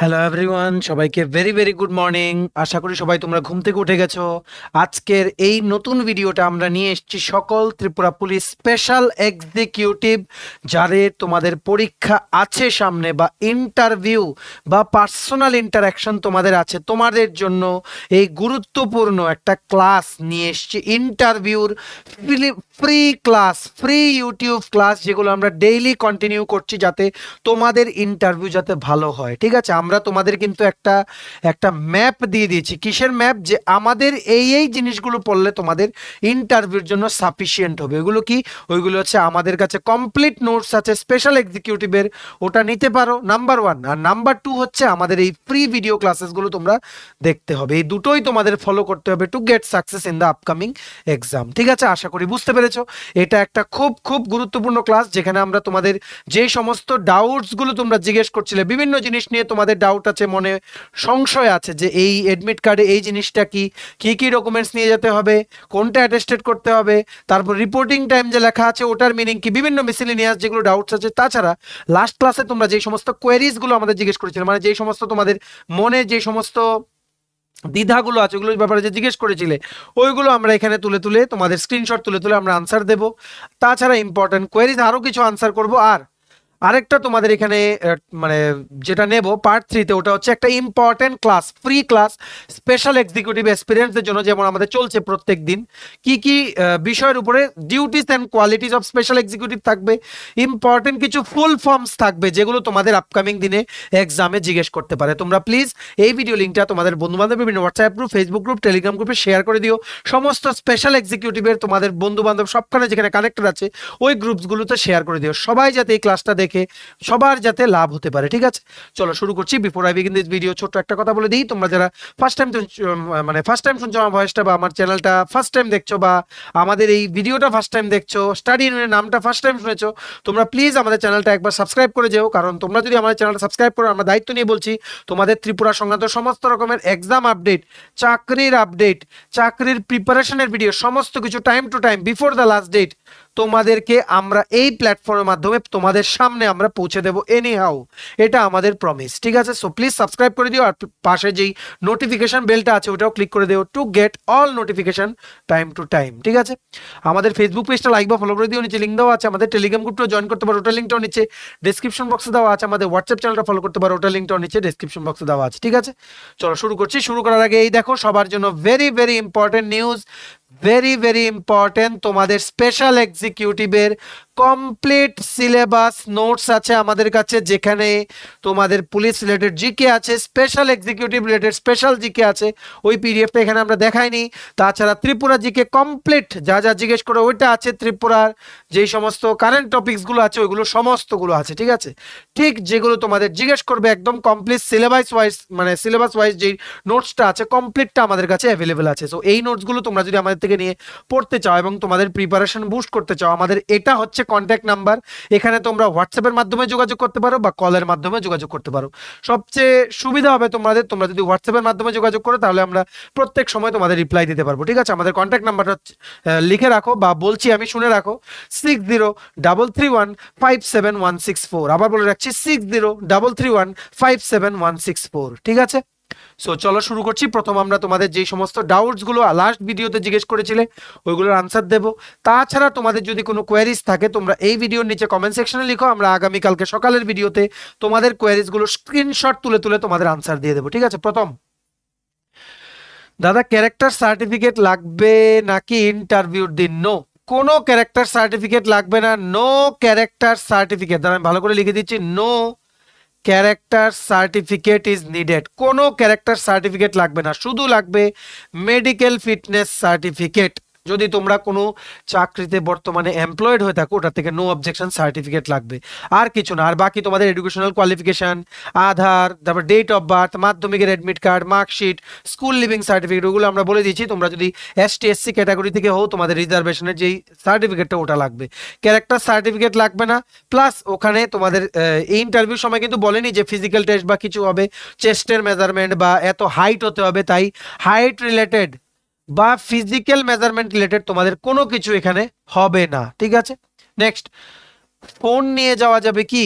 hello everyone সবাইকে very very good morning আশা করি সবাই তোমরা ঘুম থেকে উঠে গেছো আজকের এই নতুন ভিডিওটা আমরা নিয়ে এসেছি সকল ত্রিপুরা পুলিশ স্পেশাল এক্সিকিউটিভ যাদের তোমাদের পরীক্ষা আছে সামনে বা ইন্টারভিউ বা পার্সোনাল ইন্টারাকশন তোমাদের আছে তোমাদের জন্য এই গুরুত্বপূর্ণ একটা ক্লাস নিয়ে এসছি ইন্টারভিউর free class free YouTube class যেগুলো আমরা ডেইলি কন্টিনিউ করছি যাতে তোমাদের ইন্টারভিউ যাতে ভালো হয় ঠিক আছে আমরা তোমাদের কিন্তু একটা একটা ম্যাপ দিয়ে দিয়েছি কিসের ম্যাপ যে আমাদের এই এই জিনিসগুলো পড়লে তোমাদের ইন্টারভিউর জন্য সাফিসিয়েন্ট হবে এগুলো কি ওইগুলো হচ্ছে আমাদের কাছে কমপ্লিট নোটস আছে স্পেশাল এক্সিকিউটিভের ওটা নিতে পারো নাম্বার ওয়ান আর নাম্বার টু হচ্ছে আমাদের এই প্রি ভিডিও ক্লাসেসগুলো তোমরা দেখতে হবে এই দুটোই তোমাদের ফলো করতে হবে to get success in the upcoming exam ঠিক আছে আশা করি বুঝতে পেরেছ এটা একটা খুব খুব গুরুত্বপূর্ণ ক্লাস যেখানে আমরা তোমাদের যে সমস্ত ডাউটসগুলো তোমরা জিজ্ঞেস করছিলে বিভিন্ন জিনিস নিয়ে তোমাদের তাদের ডাউট আছে মনে সংশয় আছে যে এই অ্যাডমিট কার্ডে এই জিনিসটা কি কী কী ডকুমেন্টস নিয়ে যেতে হবে কোনটা অ্যাটেস্টেড করতে হবে তারপর রিপোর্টিং টাইম যে লেখা আছে ওটার মিনিং কি বিভিন্ন মিসিলিনিয়াস যেগুলো ডাউটস আছে তাছাড়া লাস্ট ক্লাসে তোমরা যে সমস্ত কোয়ারিজগুলো আমাদের জিজ্ঞেস করেছিলে মানে যে সমস্ত তোমাদের মনে যে সমস্ত দ্বিধাগুলো আছে ওগুলোর ব্যাপারে যে জিজ্ঞেস করেছিলে ওইগুলো আমরা এখানে তুলে তুলে তোমাদের স্ক্রিনশট তুলে তুলে আমরা আনসার দেবো তাছাড়া ইম্পর্ট্যান্ট কোয়েরিজ আরও কিছু আনসার করব আর আরেকটা তোমাদের এখানে মানে যেটা নেব পার্ট থ্রিতে ওটা হচ্ছে একটা important class free class special executive এক্সপিরিয়েন্সের জন্য যেমন আমাদের চলছে প্রত্যেক দিন কী কী বিষয়ের উপরে duties and qualities of special executive থাকবে ইম্পর্টেন্ট কিছু ফুল ফর্মস থাকবে যেগুলো তোমাদের আপকামিং দিনে এক্সামে জিজ্ঞেস করতে পারে তোমরা প্লিজ এই ভিডিও লিঙ্কটা তোমাদের বন্ধুবান্ধব বিভিন্ন WhatsApp group Facebook group Telegram গ্রুপে শেয়ার করে দিও সমস্ত স্পেশাল এক্সিকিউটিভের তোমাদের বন্ধুবান্ধব সবখানে যেখানে কানেক্টেড আছে ওই গ্রুপসগুলোতে শেয়ার করে দিও সবাই যাতে এই ক্লাসটা দেখে থেকে সবার যাতে লাভ হতে পারে ঠিক আছে চলো শুরু করছি before I begin this video ছোট্ট একটা কথা বলে দিই তোমরা যারা ফার্স্ট টাইম মানে ফার্স্ট টাইম শুনছো আমার ভয়েসটা বা আমার চ্যানেলটা ফার্স্ট টাইম দেখছো বা আমাদের এই ভিডিওটা ফার্স্ট টাইম দেখছো স্টাডি নামটা ফার্স্ট টাইম শুনেছো তোমরা প্লিজ আমাদের চ্যানেলটা একবার সাবস্ক্রাইব করে যেও কারণ তোমরা যদি আমাদের চ্যানেলটা সাবস্ক্রাইব করো আমরা দায়িত্ব নিয়ে বলছি তোমাদের ত্রিপুরা সংক্রান্ত সমস্ত রকমের এক্সাম আপডেট চাকরির আপডেট চাকরির প্রিপারেশনের ভিডিও সমস্ত কিছু time to time before the last date তোমাদেরকে আমরা এই প্ল্যাটফর্মের মাধ্যমে তোমাদের সামনে আমরা পৌঁছে দেবো এনি হাউ এটা আমাদের প্রমিস ঠিক আছে সো প্লিজ সাবস্ক্রাইব করে দিও আর পাশে যেই নোটিফিকেশান বেলটা আছে ওটাও ক্লিক করে দিও to get all notification time to time ঠিক আছে আমাদের ফেসবুক পেজটা লাইক বা ফলো করে দিও নিচে লিঙ্ক দেওয়া আছে আমাদের টেলিগ্রাম গ্রুপটাও জয়েন করতে পারো ওটা লিঙ্কটাও নিচে ডিসক্রিপশন বক্সে দেওয়া আছে আমাদের হোয়াটসঅ্যাপ চ্যানেলটা ফলো করতে পারো ওটা লিঙ্কটাও নিচে ডিসক্রিপশন বক্সে দেওয়া আছে ঠিক আছে চলো শুরু করছি শুরু করার আগে এই দেখো সবার জন্য very very important news very very important তোমাদের স্পেশাল এক্সিকিউটিভের কমপ্লিট সিলেবাস নোটস আছে আমাদের কাছে যেখানে তোমাদের পুলিশ রিলেটেড জিকে আছে special executive related special GK আছে ওই পিডিএফটা এখানে আমরা দেখাইনি তাছাড়া ত্রিপুরা জিকে কমপ্লিট যা যা জিজ্ঞেস করে ওইটা আছে ত্রিপুরার যেই সমস্ত কারেন্ট টপিকসগুলো আছে ওইগুলো সমস্তগুলো আছে ঠিক আছে ঠিক যেগুলো তোমাদের জিজ্ঞেস করবে একদম কমপ্লিট সিলেবাস ওয়াইজ মানে সিলেবাস ওয়াইজ যেই নোটসটা আছে কমপ্লিটটা আমাদের কাছে অ্যাভেলেবেল আছে সো এই নোটসগুলো তোমরা যদি আমাদের থেকে নিয়ে পড়তে চাও এবং তোমাদের প্রিপারেশন বুস্ট করতে চাও আমাদের এটা হচ্ছে হচ্ছে কন্ট্যাক্ট নাম্বার এখানে তোমরা হোয়াটসঅ্যাপের মাধ্যমে যোগাযোগ করতে পারো বা কলের মাধ্যমে যোগাযোগ করতে পারো সবচেয়ে সুবিধা হবে তোমাদের তোমরা যদি হোয়াটসঅ্যাপের মাধ্যমে যোগাযোগ করো তাহলে আমরা প্রত্যেক সময় তোমাদের রিপ্লাই দিতে পারবো ঠিক আছে আমাদের কন্ট্যাক্ট নাম্বারটা লিখে রাখো বা বলছি আমি শুনে রাখো six zero double three one five seven one six four আবার বলে রাখছি six zero double three one five seven one six four ঠিক আছে সো চলো শুরু করছি প্রথম আমরা তোমাদের যেই সমস্ত ডাউটসগুলো লাস্ট ভিডিওতে জিজ্ঞেস করেছিলে ওইগুলোর আনসার দেবো তাছাড়া তোমাদের যদি কোনো কোয়ারিজ থাকে তোমরা এই ভিডিওর নিচে কমেন্ট সেকশনে লিখো আমরা আগামীকালকে সকালের ভিডিওতে তোমাদের কোয়ারিজগুলো স্ক্রিনশট তুলে তুলে তোমাদের আনসার দিয়ে দেবো ঠিক আছে প্রথম দাদা ক্যারেক্টার সার্টিফিকেট লাগবে নাকি ইন্টারভিউর দিন নো কোনো ক্যারেক্টার সার্টিফিকেট লাগবে না নো ক্যারেক্টার সার্টিফিকেট দাদা আমি ভালো করে লিখে দিচ্ছি no character certificate is needed কোনো ক্যারেক্টার সার্টিফিকেট লাগবে না শুধু লাগবে মেডিকেল ফিটনেস সার্টিফিকেট যদি তোমরা কোনো চাকরিতে বর্তমানে এমপ্লয়েড হয়ে থাকো ওটার থেকে নো অবজেকশন সার্টিফিকেট লাগবে আর কিছু না আর বাকি তোমাদের এডুকেশনাল কোয়ালিফিকেশান আধার তারপর ডেট অফ বার্থ মাধ্যমিকের admit card marksheet school leaving certificate ওগুলো আমরা বলে দিচ্ছি তোমরা যদি এস টি এসসি ক্যাটাগরি থেকে হও তোমাদের রিজার্ভেশনের যেই সার্টিফিকেটটা ওটা লাগবে ক্যারেক্টার সার্টিফিকেট লাগবে না প্লাস ওখানে তোমাদের ইন্টারভিউ সময় কিন্তু বলেনি যে ফিজিক্যাল টেস্ট বা কিছু হবে চেস্টের মেজারমেন্ট বা এত হাইট হতে হবে তাই হাইট রিলেটেড বা ফিজিক্যাল মেজারমেন্ট রিলেটেড তোমাদের কোনো কিছু এখানে হবে না ঠিক আছে নেক্সট ফোন নিয়ে যাওয়া যাবে কি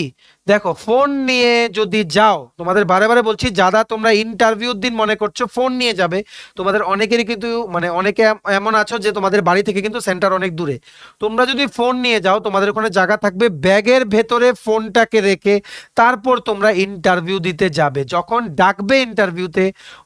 দেখো ফোন নিয়ে যদি যাও তোমাদের বারে বারে বলছি যারা তোমরা ইন্টারভিউর দিন মনে করছো ফোন নিয়ে যাবে তোমাদের অনেকেরই কিন্তু মানে অনেকে এমন আছো যে তোমাদের বাড়ি থেকে কিন্তু সেন্টার অনেক দূরে তোমরা যদি ফোন নিয়ে যাও তোমাদের ওখানে জায়গা থাকবে ব্যাগের ভেতরে ফোনটাকে রেখে তারপর তোমরা ইন্টারভিউ দিতে যাবে যখন ডাকবে ইন্টারভিউতে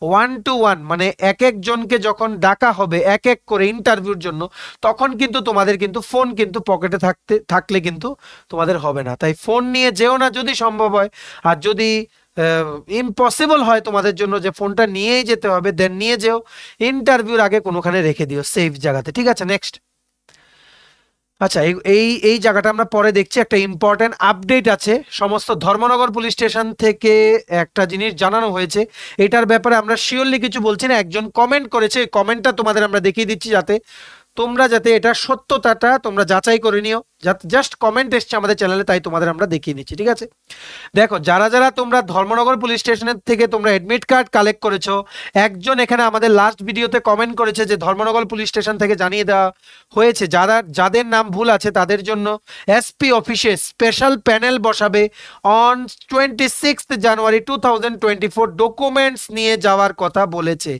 ওয়ান টু ওয়ান মানে এক একজনকে যখন ডাকা হবে এক এক করে ইন্টারভিউর জন্য তখন কিন্তু তোমাদের কিন্তু ফোন কিন্তু পকেটে থাকতে থাকলে কিন্তু তোমাদের হবে না তাই ফোন নিয়ে যেও না যদি সম্ভব হয় আর যদি ইম্পসিবল হয় তোমাদের জন্য যে ফোনটা নিয়েই যেতে হবে দেন নিয়ে যেও ইন্টারভিউর আগে কোনোখানে রেখে দিও সেফ জায়গাতে ঠিক আছে নেক্সট আচ্ছা এই এই জায়গাটা আমরা পরে দেখছি একটা ইম্পর্টেন্ট আপডেট আছে সমস্ত ধর্মনগর পুলিশ স্টেশন থেকে একটা জিনিস জানানো হয়েছে এটার ব্যাপারে আমরা শিওরলি কিছু বলছি না একজন কমেন্ট করেছে কমেন্টটা তোমাদের আমরা দেখিয়ে দিচ্ছি যাতে তোমরা যাতে এটা সত্যতাটা তোমরা যাচাই করে নিও জাস্ট কমেন্ট এসছে আমাদের চ্যানেলে তাই তোমাদের আমরা দেখিয়ে নিচ্ছি ঠিক আছে দেখো যারা যারা তোমরা ধর্মনগর পুলিশ স্টেশনের থেকে তোমরা অ্যাডমিট কার্ড কালেক্ট করেছো একজন এখানে আমাদের লাস্ট ভিডিওতে কমেন্ট করেছে যে ধর্মনগর পুলিশ স্টেশন থেকে জানিয়ে দেওয়া হয়েছে যারা যাদের নাম ভুল আছে তাদের জন্য এসপি অফিসে স্পেশাল প্যানেল বসাবে on twenty six January two thousand twenty four documents নিয়ে যাওয়ার কথা বলেছে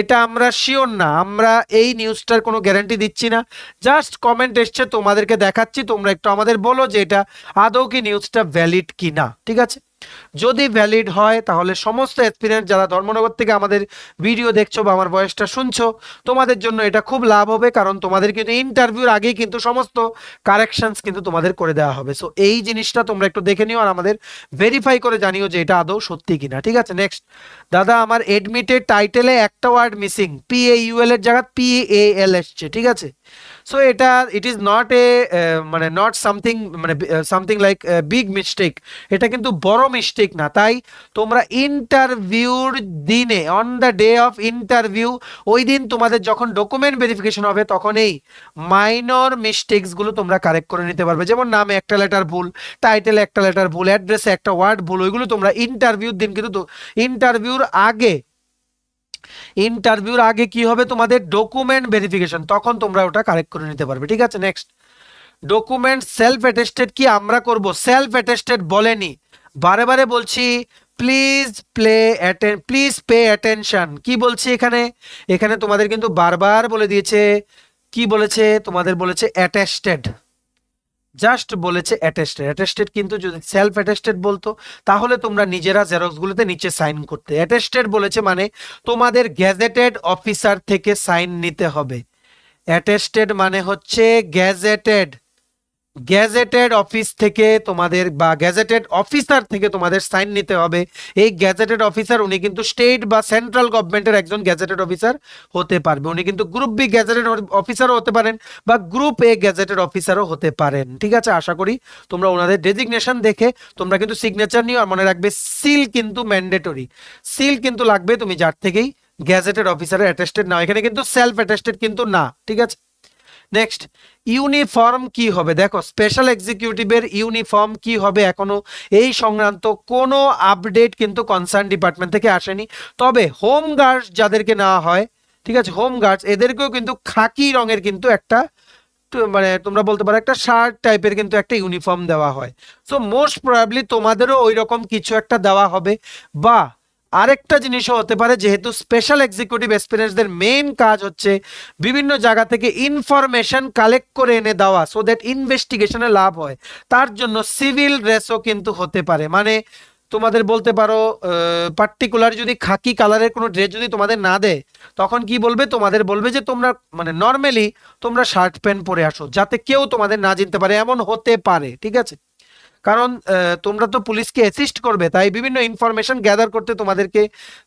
এটা আমরা শিওর না আমরা এই নিউজটার কোনো গ্যারান্টি দিচ্ছি না জাস্ট কমেন্ট এসছে তোমাদেরকে দেখাচ্ছি তোমরা একটু আমাদের বলো যে এটা আদৌ কি নিউজটা ভ্যালিড কি না ঠিক আছে যদি ভ্যালিড হয় তাহলে সমস্ত এক্সপিরিয়েন্স যারা ধর্মনগর থেকে আমাদের ভিডিও দেখছো বা আমার বয়সটা শুনছো তোমাদের জন্য এটা খুব লাভ হবে কারণ তোমাদের কিন্তু ইন্টারভিউর আগেই কিন্তু সমস্ত কারেকশনস কিন্তু তোমাদের করে দেওয়া হবে সো এই জিনিসটা তোমরা একটু দেখে নিও আর আমাদের ভেরিফাই করে জানিও যে এটা আদৌ সত্যি কিনা ঠিক আছে নেক্সট দাদা আমার এডমিটের টাইটেলে একটা word missing P A U L জায়গা পি এ এল এসছে ঠিক আছে সো এটা ইট ইজ নট এ মানে নট সামথিং মানে সামথিং লাইক বিগ মিস্টেক এটা কিন্তু বড় মিস্টেক না তাই তোমরা ইন্টারভিউর দিনে on the day of interview ওই দিন তোমাদের যখন ডকুমেন্ট ভেরিফিকেশন হবে তখন এই মাইনর মিস্টেকসগুলো তোমরা কারেক্ট করে নিতে পারবে যেমন নামে একটা লেটার ভুল টাইটেলে একটা লেটার ভুল অ্যাড্রেসে একটা ওয়ার্ড ভুল ওইগুলো তোমরা ইন্টারভিউর দিন কিন্তু ইন্টারভিউর আগে ইন্টারভিউর আগে কি হবে তোমাদের ডকুমেন্ট ভেরিফিকেশন তখন তোমরা ওটা কারেক্ট করে নিতে পারবে ঠিক আছে নেক্সট ডকুমেন্ট সেলফ অ্যাটেস্টেড কি আমরা করব সেলফ অ্যাটেস্টেড বলেনি বারে বারে বলছি please play atten please pay attention কি বলছি এখানে এখানে তোমাদের কিন্তু বারবার বলে দিয়েছে কি বলেছে তোমাদের বলেছে অ্যাটেস্টেড জাস্ট বলেছে অ্যাটেস্টেড অ্যাটেস্টেড কিন্তু যদি সেলফ অ্যাটেস্টেড বলতো তাহলে তোমরা নিজেরা জেরক্সগুলোতে নিচে সাইন করতে অ্যাটেস্টেড বলেছে মানে তোমাদের গ্যাজেটেড অফিসার থেকে সাইন নিতে হবে অ্যাটেস্টেড মানে হচ্ছে গ্যাজেটেড গ্যাজেটেড অফিস থেকে তোমাদের বা গ্যাজেটেড অফিসার থেকে তোমাদের সাইন নিতে হবে এই গ্যাজেটেড অফিসার উনি কিন্তু স্টেট বা সেন্ট্রাল গভর্নমেন্টের একজন গ্যাজেটেড অফিসার হতে পারবে উনি কিন্তু গ্রুপ বি গ্যাজেটেড অফিসারও হতে পারেন বা গ্রুপ এ গ্যাজেটেড অফিসারও হতে পারেন ঠিক আছে আশা করি তোমরা ওনাদের ডেজিগনেশন দেখে তোমরা কিন্তু সিগনেচার নিও আর মনে রাখবে সিল কিন্তু ম্যান্ডেটরি সিল কিন্তু লাগবে তুমি যার থেকেই গ্যাজেটেড অফিসারের অ্যাটেস্টেড নাও এখানে কিন্তু সেলফ অ্যাটেস্টেড কিন্তু না ঠিক আছে নেক্সট ইউনিফর্ম কি হবে দেখো স্পেশাল এক্সিকিউটিভের ইউনিফর্ম কি হবে এখনো এই সংক্রান্ত কোনো আপডেট কিন্তু কনসার্ন ডিপার্টমেন্ট থেকে আসেনি তবে হোম গার্ডস যাদেরকে নেওয়া হয় ঠিক আছে হোম গার্ডস এদেরকেও কিন্তু খাকি রঙের কিন্তু একটা মানে তোমরা বলতে পারো একটা শার্ট টাইপের কিন্তু একটা ইউনিফর্ম দেওয়া হয় সো মোস্ট প্রবাবলি তোমাদেরও ওই রকম কিছু একটা দেওয়া হবে বা আরেকটা জিনিসও হতে পারে যেহেতু স্পেশাল এক্সিকিউটিভ এক্সপিরিয়েন্সদের মেইন কাজ হচ্ছে বিভিন্ন জায়গা থেকে ইনফরমেশন কালেক্ট করে এনে দেওয়া সো দ্যাট ইনভেস্টিগেশনে লাভ হয় তার জন্য সিভিল ড্রেসও কিন্তু হতে পারে মানে তোমাদের বলতে পারো পার্টিকুলার যদি খাকি কালারের কোনো ড্রেস যদি তোমাদের না দেয় তখন কি বলবে তোমাদের বলবে যে তোমরা মানে নর্মালি তোমরা শার্ট প্যান্ট পরে আসো যাতে কেউ তোমাদের না জিনতে পারে এমন হতে পারে ঠিক আছে কারণ তোমরা তো পুলিশকে অ্যাসিস্ট করবে তাই বিভিন্ন ইনফরমেশন গ্যাদার করতে তোমাদেরকে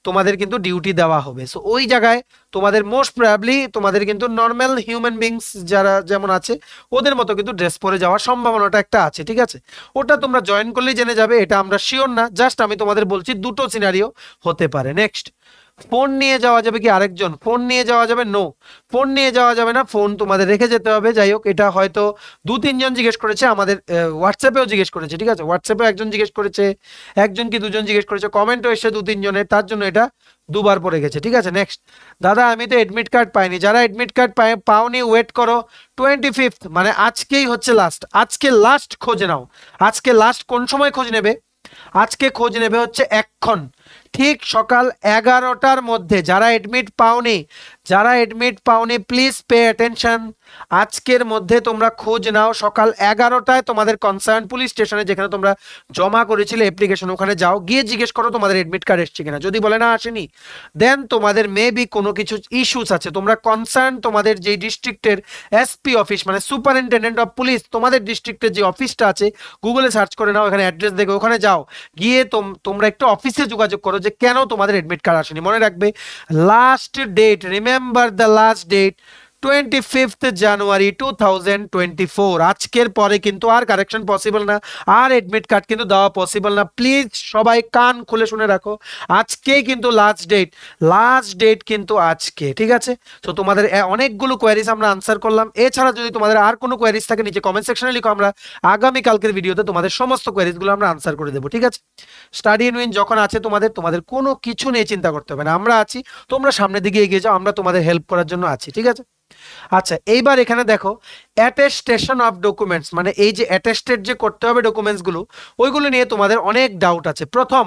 তোমাদের কিন্তু ডিউটি দেওয়া হবে সো ওই জায়গায় তোমাদের মোস্ট প্রবলি তোমাদের কিন্তু নর্মাল হিউম্যান বিংস যারা যেমন আছে ওদের মতো কিন্তু ড্রেস পরে যাওয়ার সম্ভাবনাটা একটা আছে ঠিক আছে ওটা তোমরা জয়েন করলেই জেনে যাবে এটা আমরা শিওর না জাস্ট আমি তোমাদের বলছি দুটো সিনারিও হতে পারে নেক্সট ফোন নিয়ে যাওয়া যাবে কি আরেকজন ফোন নিয়ে যাওয়া যাবে নো ফোন নিয়ে যাওয়া যাবে না ফোন তোমাদের রেখে যেতে হবে যাই হোক এটা হয়তো দু তিনজন জিজ্ঞেস করেছে আমাদের হোয়াটসঅ্যাপেও জিজ্ঞেস করেছে ঠিক আছে হোয়াটসঅ্যাপেও একজন জিজ্ঞেস করেছে একজন কি দুজন জিজ্ঞেস করেছে কমেন্টও এসে দু তিনজনের তার জন্য এটা দুবার পড়ে গেছে ঠিক আছে নেক্সট দাদা আমি তো অ্যাডমিট কার্ড পাইনি যারা অ্যাডমিট কার্ড পাই পাওনি ওয়েট করো টোয়েন্টি ফিফথ মানে আজকেই হচ্ছে লাস্ট আজকে লাস্ট খোঁজ নাও আজকে লাস্ট কোন সময় খোঁজ নেবে আজকে খোঁজ নেবে হচ্ছে এক্ষণ ঠিক সকাল এগারোটার মধ্যে যারা অ্যাডমিট পাওনি যারা এডমিট পাওনি প্লিজ পে অ্যাটেনশন আজকের মধ্যে তোমরা খোঁজ নাও সকাল এগারোটায় তোমাদের কনসার্ন পুলিশ স্টেশনে যেখানে তোমরা জমা করেছিলে অ্যাপ্লিকেশন ওখানে যাও গিয়ে জিজ্ঞেস করো তোমাদের এডমিট কার্ড এসছে কিনা যদি বলে না আসেনি দেন তোমাদের মেবি কোনো কিছু ইস্যুস আছে তোমরা কনসার্ন তোমাদের যেই ডিস্ট্রিক্টের এসপি অফিস মানে সুপারিনটেন্ডেন্ট অফ পুলিশ তোমাদের ডিস্ট্রিক্টের যে অফিসটা আছে গুগলে সার্চ করে নাও এখানে অ্যাড্রেস দেখে ওখানে যাও গিয়ে তোমরা একটু অফিসে যোগাযোগ করো যে কেন তোমাদের অ্যাডমিট কার্ড আসেনি মনে রাখবে last date remember remember the last date twenty fifth January two thousand twenty four আজকের পরে কিন্তু আর কারেকশন পসিবল না আর এডমিট কার্ড কিন্তু দেওয়া পসিবল না প্লিজ সবাই কান খুলে শুনে রাখো আজকেই কিন্তু লাস্ট ডেট লাস্ট ডেট কিন্তু আজকে ঠিক আছে তো তোমাদের অনেকগুলো কোয়ারিজ আমরা আনসার করলাম এছাড়া যদি তোমাদের আর কোনো কোয়ারিজ থাকে নিচে কমেন্ট সেকশনে লিখো আমরা আগামীকালকের ভিডিওতে তোমাদের সমস্ত কোয়ারিজগুলো আমরা আনসার করে দেবো ঠিক আছে স্টাডি উইন যখন আছে তোমাদের তোমাদের কোনো কিছু নিয়ে চিন্তা করতে হবে না আমরা আছি তোমরা সামনের দিকে এগিয়ে যাও আমরা তোমাদের হেল্প করার জন্য আছি ঠিক আছে আচ্ছা এইবার এখানে দেখো অ্যাটেস্টেশন অফ ডকুমেন্টস মানে এই যে অ্যাটেস্টেড যে করতে হবে ডকুমেন্টসগুলো ওইগুলো নিয়ে তোমাদের অনেক ডাউট আছে প্রথম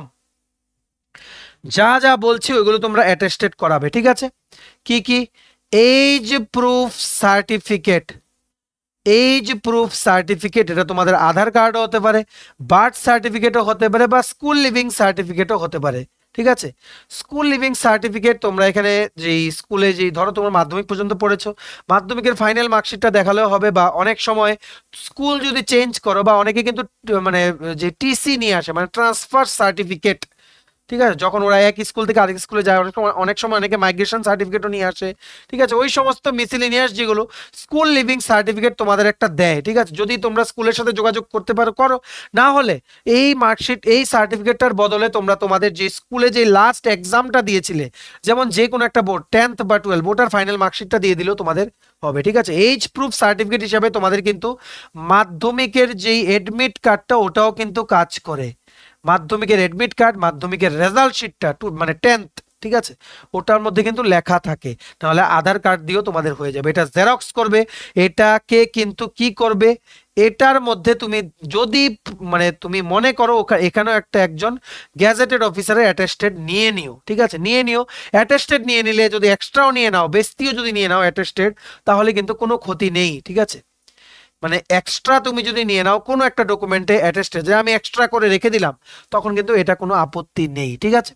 যা যা বলছি ওইগুলো তোমরা অ্যাটেস্টেড করাবে ঠিক আছে কি কি age proof certificate age proof certificate এটা তোমাদের আধার কার্ডও হতে পারে বার্থ সার্টিফিকেটও হতে পারে বা স্কুল লিভিং সার্টিফিকেটও হতে পারে ঠিক আছে স্কুল লিভিং সার্টিফিকেট তোমরা এখানে যেই স্কুলে যেই ধরো তোমরা মাধ্যমিক পর্যন্ত পড়েছো মাধ্যমিকের ফাইনাল মার্কশিটটা দেখালেও হবে বা অনেক সময় স্কুল যদি চেঞ্জ করো বা অনেকে কিন্তু মানে যে টিসি নিয়ে আসে মানে ট্রান্সফার সার্টিফিকেট ঠিক আছে যখন ওরা এক স্কুল থেকে আরেক স্কুলে যায় অনেক সময় অনেক সময় অনেকে মাইগ্রেশন সার্টিফিকেটও নিয়ে আসে ঠিক আছে ওই সমস্ত মিসিলিনিয়াস যেগুলো স্কুল লিভিং সার্টিফিকেট তোমাদের একটা দেয় ঠিক আছে যদি তোমরা স্কুলের সাথে যোগাযোগ করতে পারো করো না হলে এই মার্কশিট এই সার্টিফিকেটটার বদলে তোমরা তোমাদের যে স্কুলে যে লাস্ট এক্সামটা দিয়েছিলে যেমন যে কোনো একটা বোর্ড টেন্থ বা টুয়েলভ ওটার ফাইনাল মার্কশিটটা দিয়ে দিলেও তোমাদের হবে ঠিক আছে এইচ প্রুফ সার্টিফিকেট হিসাবে তোমাদের কিন্তু মাধ্যমিকের যেই এডমিট কার্ডটা ওটাও কিন্তু কাজ করে মাধ্যমিকের এডমিট কার্ড মাধ্যমিকের রেজাল্ট শিটটা টু মানে টেন্থ ঠিক আছে ওটার মধ্যে কিন্তু লেখা থাকে তাহলে আধার কার্ড দিয়েও তোমাদের হয়ে যাবে এটা জেরক্স করবে এটাকে কিন্তু কি করবে এটার মধ্যে তুমি যদি মানে তুমি মনে করো এখানেও একটা একজন গ্যাজেটেড অফিসারের অ্যাটেস্টেড নিয়ে নিও ঠিক আছে নিয়ে নিও অ্যাটেস্টেড নিয়ে নিলে যদি এক্সট্রাও নিয়ে নাও বেস্তিও যদি নিয়ে নাও অ্যাটেস্টেড তাহলে কিন্তু কোনো ক্ষতি নেই ঠিক আছে মানে এক্সট্রা তুমি যদি নিয়ে নাও কোনো একটা ডকুমেন্টে অ্যাটেস্টে যে আমি এক্সট্রা করে রেখে দিলাম তখন কিন্তু এটা কোনো আপত্তি নেই ঠিক আছে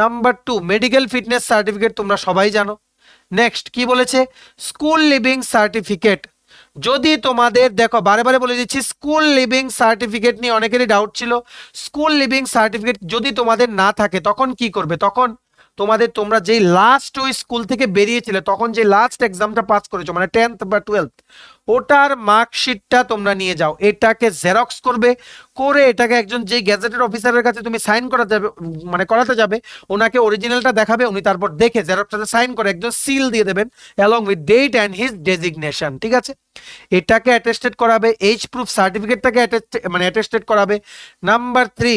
number two medical fitness certificate তোমরা সবাই জানো নেক্সট কি বলেছে স্কুল লিভিং সার্টিফিকেট যদি তোমাদের দেখো বারে বারে বলে দিচ্ছি স্কুল লিভিং সার্টিফিকেট নিয়ে অনেকেরই ডাউট ছিল স্কুল লিভিং সার্টিফিকেট যদি তোমাদের না থাকে তখন কি করবে তখন তোমাদের তোমরা যেই লাস্ট ওই স্কুল থেকে বেরিয়েছিলে তখন যে লাস্ট এক্সামটা পাস করেছো মানে টেন্থ বা টুয়েলথ ওটার মার্কশিটটা তোমরা নিয়ে যাও এটাকে জেরক্স করবে করে এটাকে একজন যে গ্যাজেটের অফিসারের কাছে তুমি সাইন করাতে যাবে মানে করাতে যাবে ওনাকে অরিজিনালটা দেখাবে উনি তারপর দেখে জেরক্সটাতে সাইন করে একজন সিল দিয়ে দেবেন along with date and his designation ঠিক আছে এটাকে অ্যাটেস্টেড করাবে এইচ প্রুফ সার্টিফিকেটটাকে মানে অ্যাটেস্টেড করাবে নাম্বার থ্রি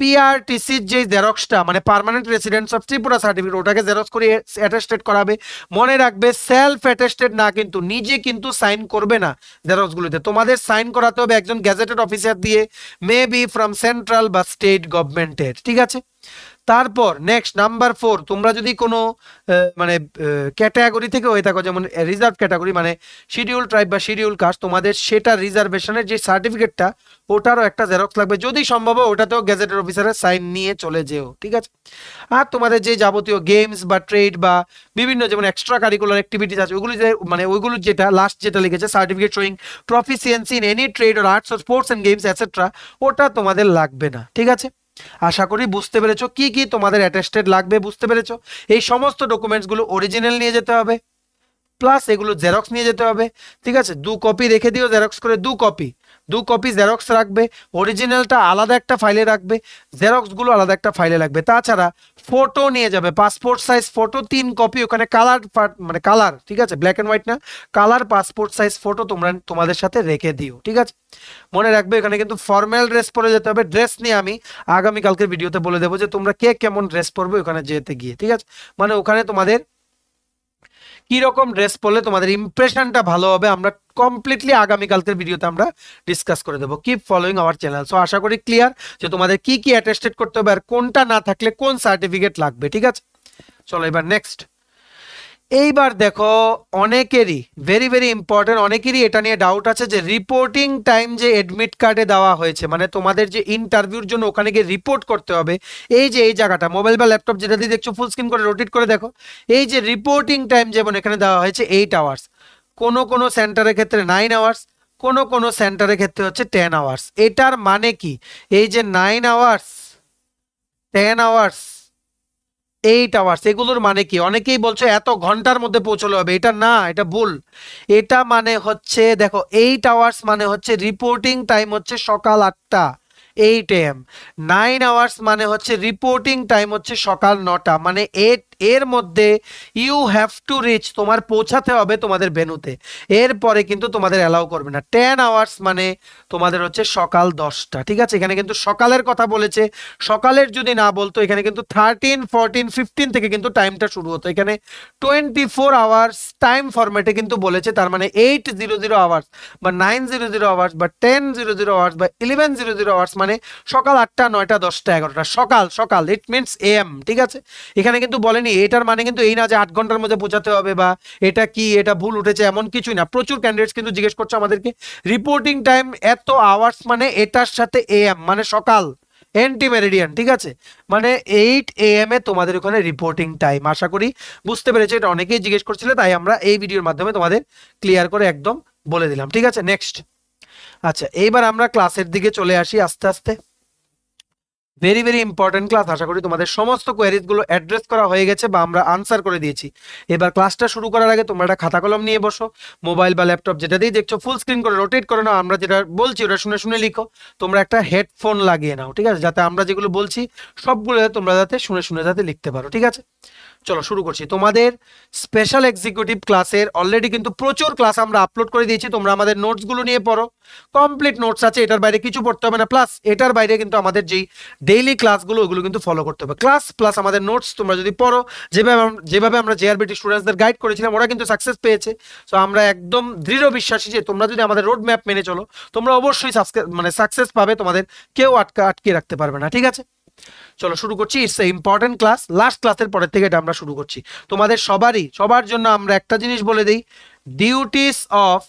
পিআরটিসির যে জেরক্সটা মানে permanent residents of Tripura certificate ওটাকে জেরক্স করে অ্যাটেস্টেড করাবে মনে রাখবে সেলফ অ্যাটেস্টেড না কিন্তু নিজে কিন্তু সাইন করবে না জেরক্সগুলিতে তোমাদের সাইন করাতে হবে একজন গ্যাজেটেড অফিসার দিয়ে মে বি ফ্রম সেন্ট্রাল বা স্টেট গভর্নমেন্টের ঠিক আছে তারপর নেক্সট নাম্বার ফোর তোমরা যদি কোনো মানে ক্যাটাগরি থেকে হয়ে থাকো যেমন রিজার্ভ ক্যাটাগরি মানে শিডিউল ট্রাইব বা শিডিউল কাস্ট তোমাদের সেটা রিজার্ভেশনের যে সার্টিফিকেটটা ওটারও একটা জেরক্স লাগবে যদি সম্ভব হয় ওটাতেও গ্যাজেটের অফিসারের সাইন নিয়ে চলে যেও ঠিক আছে আর তোমাদের যে যাবতীয় গেমস বা ট্রেড বা বিভিন্ন যেমন এক্সট্রা কারিকুলার অ্যাক্টিভিটিস আছে ওগুলো যে মানে ওইগুলো যেটা লাস্ট যেটা লিখেছে certificate showing proficiency in any trade আর arts sports and games etcetera ওটা তোমাদের লাগবে না ঠিক আছে আশা করি বুঝতে পেরেছো কি কি তোমাদের অ্যাটেস্টেড লাগবে বুঝতে পেরেছো এই সমস্ত ডকুমেন্টসগুলো অরিজিনাল নিয়ে যেতে হবে প্লাস এগুলো জেরক্স নিয়ে যেতে হবে ঠিক আছে দু কপি রেখে দিও জেরক্স করে দু কপি দু কপি জেরক্স রাখবে অরিজিনালটা আলাদা একটা ফাইলে রাখবে জেরক্সগুলো আলাদা একটা ফাইলে রাখবে তাছাড়া ফটো নিয়ে যাবে পাসপোর্ট সাইজ ফটো তিন কপি ওখানে কালার মানে কালার ঠিক আছে ব্ল্যাক অ্যান্ড হোয়াইট না কালার পাসপোর্ট সাইজ ফটো তোমরা তোমাদের সাথে রেখে দিও ঠিক আছে মনে রাখবে এখানে কিন্তু ফর্মাল ড্রেস পরে যেতে হবে ড্রেস নিয়ে আমি আগামীকালকের ভিডিওতে বলে দেবো যে তোমরা কে কেমন ড্রেস পরবে ওখানে যেতে গিয়ে ঠিক আছে মানে ওখানে তোমাদের কিরকম ড্রেস পরলে তোমাদের ইমপ্রেশনটা ভালো হবে আমরা কমপ্লিটলি আগামীকালকের ভিডিওতে আমরা ডিসকাস করে দেবো keep following our channel so আশা করি ক্লিয়ার যে তোমাদের কি কি অ্যাটেস্টেড করতে হবে আর কোনটা না থাকলে কোন সার্টিফিকেট লাগবে ঠিক আছে চলো এবার নেক্সট এইবার দেখো অনেকেরই ভেরি ভেরি ইম্পর্টেন্ট অনেকেরই এটা নিয়ে ডাউট আছে যে রিপোর্টিং টাইম যে অ্যাডমিট কার্ডে দেওয়া হয়েছে মানে তোমাদের যে ইন্টারভিউর জন্য ওখানে গিয়ে রিপোর্ট করতে হবে এই যে এই জায়গাটা মোবাইল বা ল্যাপটপ যেটা দিয়ে দেখছো ফুল স্ক্রিন করে রোটেট করে দেখো এই যে রিপোর্টিং টাইম যেমন এখানে দেওয়া হয়েছে এইট আওয়ার্স কোনো কোনো সেন্টারের ক্ষেত্রে নাইন আওয়ার্স কোনো কোনো সেন্টারের ক্ষেত্রে হচ্ছে টেন আওয়ার্স এটার মানে কি এই যে nine hours ten hours eight hours এগুলোর মানে কি অনেকেই বলছে এত ঘন্টার মধ্যে পৌঁছলে হবে এটা না এটা ভুল এটা মানে হচ্ছে দেখো এইট আওয়ার্স মানে হচ্ছে রিপোর্টিং টাইম হচ্ছে সকাল আটটা এইট এম নাইন আওয়ার্স মানে হচ্ছে রিপোর্টিং টাইম হচ্ছে সকাল নটা মানে এইট এর মধ্যে ইউ হ্যাভ টু রিচ তোমার পৌঁছাতে হবে তোমাদের ভেনুতে এরপরে কিন্তু তোমাদের অ্যালাউ করবে না টেন আওয়ার্স মানে তোমাদের হচ্ছে সকাল দশটা ঠিক আছে এখানে কিন্তু সকালের কথা বলেছে সকালের যদি না বলতো এখানে কিন্তু থার্টিন ফোরটিন ফিফটিন থেকে কিন্তু টাইমটা শুরু হতো এখানে টোয়েন্টি ফোর আওয়ার্স টাইম ফরম্যাটে কিন্তু বলেছে তার মানে এইট জিরো জিরো আওয়ার্স বা নাইন জিরো জিরো আওয়ার্স বা টেন জিরো জিরো আওয়ার্স বা ইলেভেন জিরো জিরো আওয়ার্স মানে সকাল আটটা নয়টা দশটা এগারোটা সকাল সকাল ইট মিনস এম ঠিক আছে এখানে কিন্তু বলেন হয়নি এটার মানে কিন্তু এই না যে আট ঘন্টার মধ্যে পৌঁছাতে হবে বা এটা কি এটা ভুল উঠেছে এমন কিছুই না প্রচুর ক্যান্ডিডেটস কিন্তু জিজ্ঞেস করছে আমাদেরকে রিপোর্টিং টাইম এত আওয়ার্স মানে এটার সাথে এ এম মানে সকাল এন্টি মেরিডিয়ান ঠিক আছে মানে এইট এ এম এ তোমাদের ওখানে রিপোর্টিং টাইম আশা করি বুঝতে পেরেছে এটা অনেকেই জিজ্ঞেস করছিলে তাই আমরা এই ভিডিওর মাধ্যমে তোমাদের ক্লিয়ার করে একদম বলে দিলাম ঠিক আছে নেক্সট আচ্ছা এইবার আমরা ক্লাসের দিকে চলে আসি আস্তে আস্তে ভেরি ভেরি ইম্পর্টেন্ট ক্লাস আশা করি তোমাদের সমস্ত কোয়ারিজগুলো অ্যাড্রেস করা হয়ে গেছে বা আমরা আনসার করে দিয়েছি এবার ক্লাসটা শুরু করার আগে তোমরা একটা খাতা কলম নিয়ে বসো মোবাইল বা ল্যাপটপ যেটা দিয়ে দেখছো ফুল স্ক্রিন করে রোটেট করে নাও আমরা যেটা বলছি ওটা শুনে শুনে লিখো তোমরা একটা হেডফোন লাগিয়ে নাও ঠিক আছে যাতে আমরা যেগুলো বলছি সবগুলো তোমরা যাতে শুনে শুনে যাতে লিখতে পারো ঠিক আছে চলো শুরু করছি তোমাদের স্পেশাল এক্সিকিউটিভ ক্লাসের অলরেডি কিন্তু প্রচুর ক্লাস আমরা আপলোড করে দিয়েছি তোমরা আমাদের নোটসগুলো নিয়ে পড়ো কমপ্লিট নোটস আছে এটার বাইরে কিছু পড়তে হবে না প্লাস এটার বাইরে কিন্তু আমাদের যেই ডেইলি ক্লাসগুলো ওগুলো কিন্তু ফলো করতে হবে ক্লাস প্লাস আমাদের নোটস তোমরা যদি পড়ো যেভাবে যেভাবে আমরা জেআরবিটি স্টুডেন্টসদের গাইড করেছিলাম ওরা কিন্তু সাকসেস পেয়েছে সো আমরা একদম দৃঢ় বিশ্বাসী যে তোমরা যদি আমাদের রোড ম্যাপ মেনে চলো তোমরা অবশ্যই মানে সাকসেস পাবে তোমাদের কেউ আটকা আটকে রাখতে পারবে না ঠিক আছে চলো শুরু করছি it's a important class last ক্লাসের পরের থেকে এটা আমরা শুরু করছি তোমাদের সবারই সবার জন্য আমরা একটা জিনিস বলে দিই ডিউটিস অফ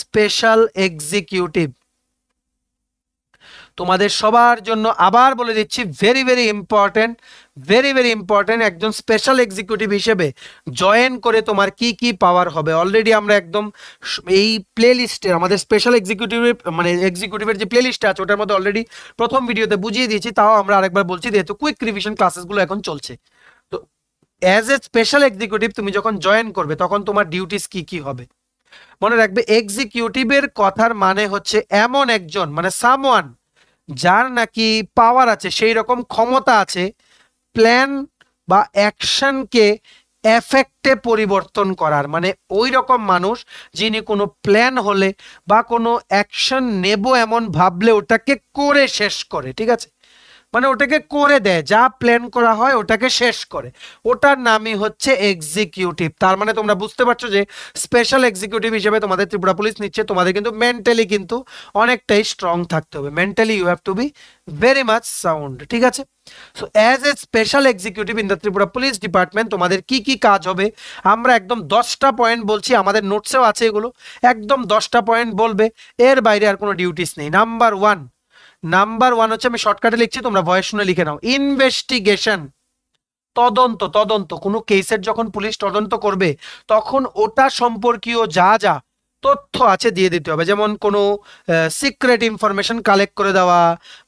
স্পেশাল এক্সিকিউটিভ তোমাদের সবার জন্য আবার বলে দিচ্ছি very very important very very important একজন স্পেশাল এক্সিকিউটিভ হিসেবে জয়েন করে তোমার কি কি পাওয়ার হবে অলরেডি আমরা একদম এই প্লে লিস্টের আমাদের স্পেশাল এক্সিকিউটিভের মানে এক্সিকিউটিভের যে প্লে লিস্টটা আছে ওটার মধ্যে অলরেডি প্রথম ভিডিওতে বুঝিয়ে দিয়েছি তাও আমরা আরেকবার বলছি যেহেতু কুইক রিভিশন ক্লাসেসগুলো এখন চলছে তো অ্যাজ এ স্পেশাল এক্সিকিউটিভ তুমি যখন জয়েন করবে তখন তোমার ডিউটিস কি কি হবে মনে রাখবে এক্সিকিউটিভের কথার মানে হচ্ছে এমন একজন মানে সামওয়ান যার নাকি পাওয়ার আছে সেই রকম ক্ষমতা আছে প্ল্যান বা অ্যাকশনকে এফেক্টে পরিবর্তন করার মানে ওই রকম মানুষ যিনি কোনো প্ল্যান হলে বা কোনো অ্যাকশন নেব এমন ভাবলে ওটাকে করে শেষ করে ঠিক আছে মানে ওটাকে করে দেয় যা প্ল্যান করা হয় ওটাকে শেষ করে ওটার নামই হচ্ছে এক্সিকিউটিভ তার মানে তোমরা বুঝতে পারছো যে স্পেশাল এক্সিকিউটিভ হিসেবে তোমাদের ত্রিপুরা পুলিশ নিচ্ছে তোমাদের কিন্তু মেন্টালি কিন্তু অনেকটাই স্ট্রং থাকতে হবে mentally you have to be very much sound ঠিক আছে so as a special executive in the Tripura police department তোমাদের কি কি কাজ হবে আমরা একদম দশটা পয়েন্ট বলছি আমাদের নোটসেও আছে এগুলো একদম দশটা পয়েন্ট বলবে এর বাইরে আর কোনো ডিউটিস নেই নাম্বার ওয়ান নাম্বার ওয়ান হচ্ছে আমি শর্টকাটে লিখছি তোমরা ভয়েস শুনে লিখে নাও ইনভেস্টিগেশন তদন্ত তদন্ত কোনো কেসের যখন পুলিশ তদন্ত করবে তখন ওটা সম্পর্কীয় যা যা তথ্য আছে দিয়ে দিতে হবে যেমন কোনো সিক্রেট ইনফরমেশন কালেক্ট করে দেওয়া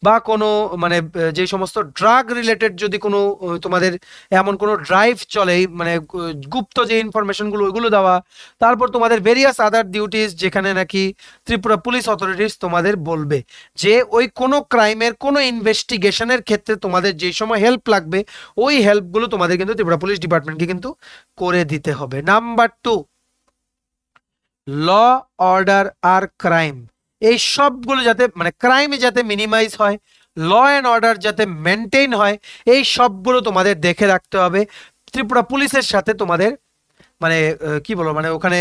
বা কোনো মানে যে সমস্ত ড্রাগ রিলেটেড যদি কোনো তোমাদের এমন কোনো ড্রাইভ চলে মানে গুপ্ত যে ইনফরমেশনগুলো ওইগুলো দেওয়া তারপর তোমাদের ভেরিয়াস আদার ডিউটিস যেখানে নাকি ত্রিপুরা পুলিশ অথরিটিস তোমাদের বলবে যে ওই কোনো ক্রাইমের কোনো ইনভেস্টিগেশনের ক্ষেত্রে তোমাদের যে সময় হেল্প লাগবে ওই হেল্পগুলো তোমাদের কিন্তু ত্রিপুরা পুলিশ ডিপার্টমেন্টকে কিন্তু করে দিতে হবে নাম্বার টু ল অর্ডার আর ক্রাইম এই সবগুলো যাতে মানে ক্রাইমে যাতে মিনিমাইজ হয় ল অ্যান্ড অর্ডার যাতে মেনটেন হয় এই সবগুলো তোমাদের দেখে রাখতে হবে ত্রিপুরা পুলিশের সাথে তোমাদের মানে কি বলবো মানে ওখানে